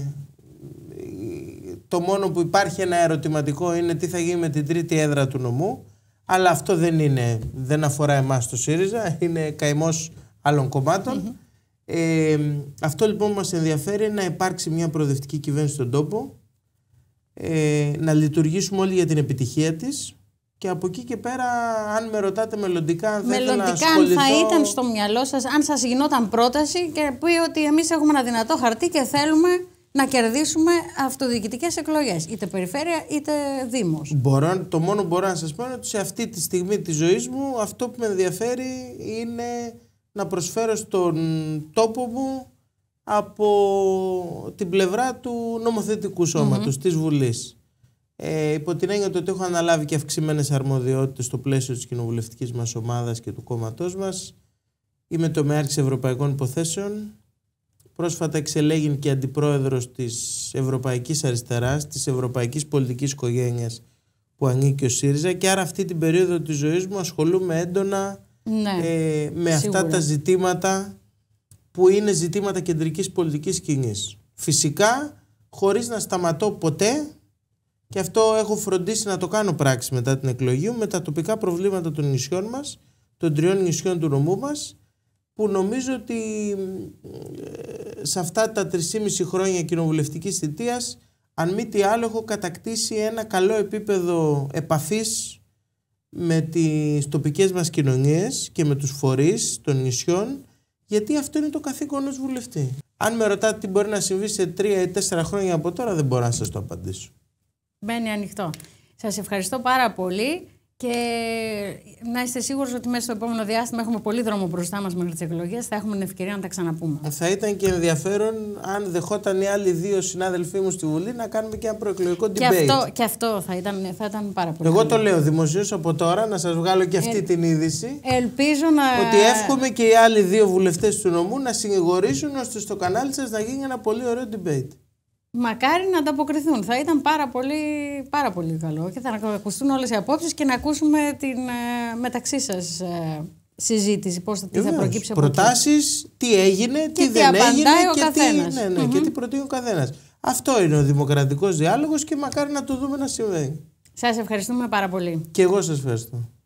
το μόνο που υπάρχει ένα ερωτηματικό είναι τι θα γίνει με την τρίτη έδρα του νομού. Αλλά αυτό δεν είναι, δεν αφορά εμάς το ΣΥΡΙΖΑ, ειναι καημός καημός άλλων Ε, αυτό λοιπόν μας ενδιαφέρει είναι να υπάρξει μια προοδευτική κυβέρνηση στον τόπο, ε, να λειτουργήσουμε όλοι για την επιτυχία της και από εκεί και πέρα αν με ρωτάτε μελλοντικά αν μελλοντικά, αν θα ήταν στο μυαλό σας, αν σας γινόταν πρόταση και πει ότι εμείς έχουμε ένα δυνατό χαρτί και θέλουμε να κερδίσουμε αυτοδιοικητικές εκλογές, είτε περιφέρεια είτε Δήμος. Το μόνο μπορώ να σας πω είναι ότι σε αυτή τη στιγμή της ζωής μου αυτό που με ενδιαφέρει είναι να προσφέρω στον τόπο μου από την πλευρά του νομοθετικού σώματος mm-hmm. της Βουλής. Ε, υπό την έννοια ότι έχω αναλάβει και αυξημένες αρμοδιότητες στο πλαίσιο της κοινοβουλευτικής μας ομάδας και του κόμματός μας. Είμαι τομέαρχης ευρωπαϊκών υποθέσεων, Πρόσφατα εξελέγην και αντιπρόεδρος της Ευρωπαϊκής Αριστεράς, της Ευρωπαϊκής Πολιτικής Οικογένειας που ανήκει ο ΣΥΡΙΖΑ και άρα αυτή την περίοδο της ζωής μου ασχολούμαι έντονα ναι, ε, με αυτά τα ζητήματα που είναι ζητήματα κεντρικής πολιτικής κοινή. Φυσικά χωρίς να σταματώ ποτέ και αυτό έχω φροντίσει να το κάνω πράξη μετά την εκλογή μου με τα τοπικά προβλήματα των νησιών μας, των τριών νησιών του νομού μας που νομίζω ότι ε, σε αυτά τα 3,5 χρόνια κοινοβουλευτικής θητείας αν μη τι άλλο έχω κατακτήσει ένα καλό επίπεδο επαφής με τις τοπικές μας κοινωνίες και με τους φορείς των νησιών γιατί αυτό είναι το καθήκον ως βουλευτή. Αν με ρωτάτε τι μπορεί να συμβεί σε τρία ή τέσσερα χρόνια από τώρα δεν μπορώ να σας το απαντήσω. Μπαίνει ανοιχτό. Σας ευχαριστώ πάρα πολύ. Και να είστε σίγουροι ότι μέσα στο επόμενο διάστημα έχουμε πολύ δρόμο μπροστά μας μέχρι τις εκλογές. Θα έχουμε την ευκαιρία να τα ξαναπούμε. Ε, θα ήταν και ενδιαφέρον αν δεχόταν οι άλλοι δύο συνάδελφοί μου στη Βουλή να κάνουμε και ένα προεκλογικό debate. Και αυτό, και αυτό θα, ήταν, θα ήταν πάρα πολύ. Εγώ το λέω δημοσίως από τώρα να σας βγάλω και αυτή ε, την είδηση. Ελπίζω να. Ότι εύχομαι και οι άλλοι δύο βουλευτές του νομού να συνηγορήσουν ώστε στο κανάλι σας να γίνει ένα πολύ ωραίο debate. Μακάρι να ανταποκριθούν. Θα ήταν πάρα πολύ, πάρα πολύ καλό και θα ακουστούν όλες οι απόψεις και να ακούσουμε την ε, μεταξύ σας ε, συζήτηση, πώς θα, τι θα προκύψει από Προτάσεις, τι έγινε, τι, δεν έγινε και, τι, ναι, ναι, προτείνει ο καθένας. Αυτό είναι ο δημοκρατικός διάλογος και μακάρι να το δούμε να συμβαίνει. Σας ευχαριστούμε πάρα πολύ. Και εγώ σας ευχαριστώ.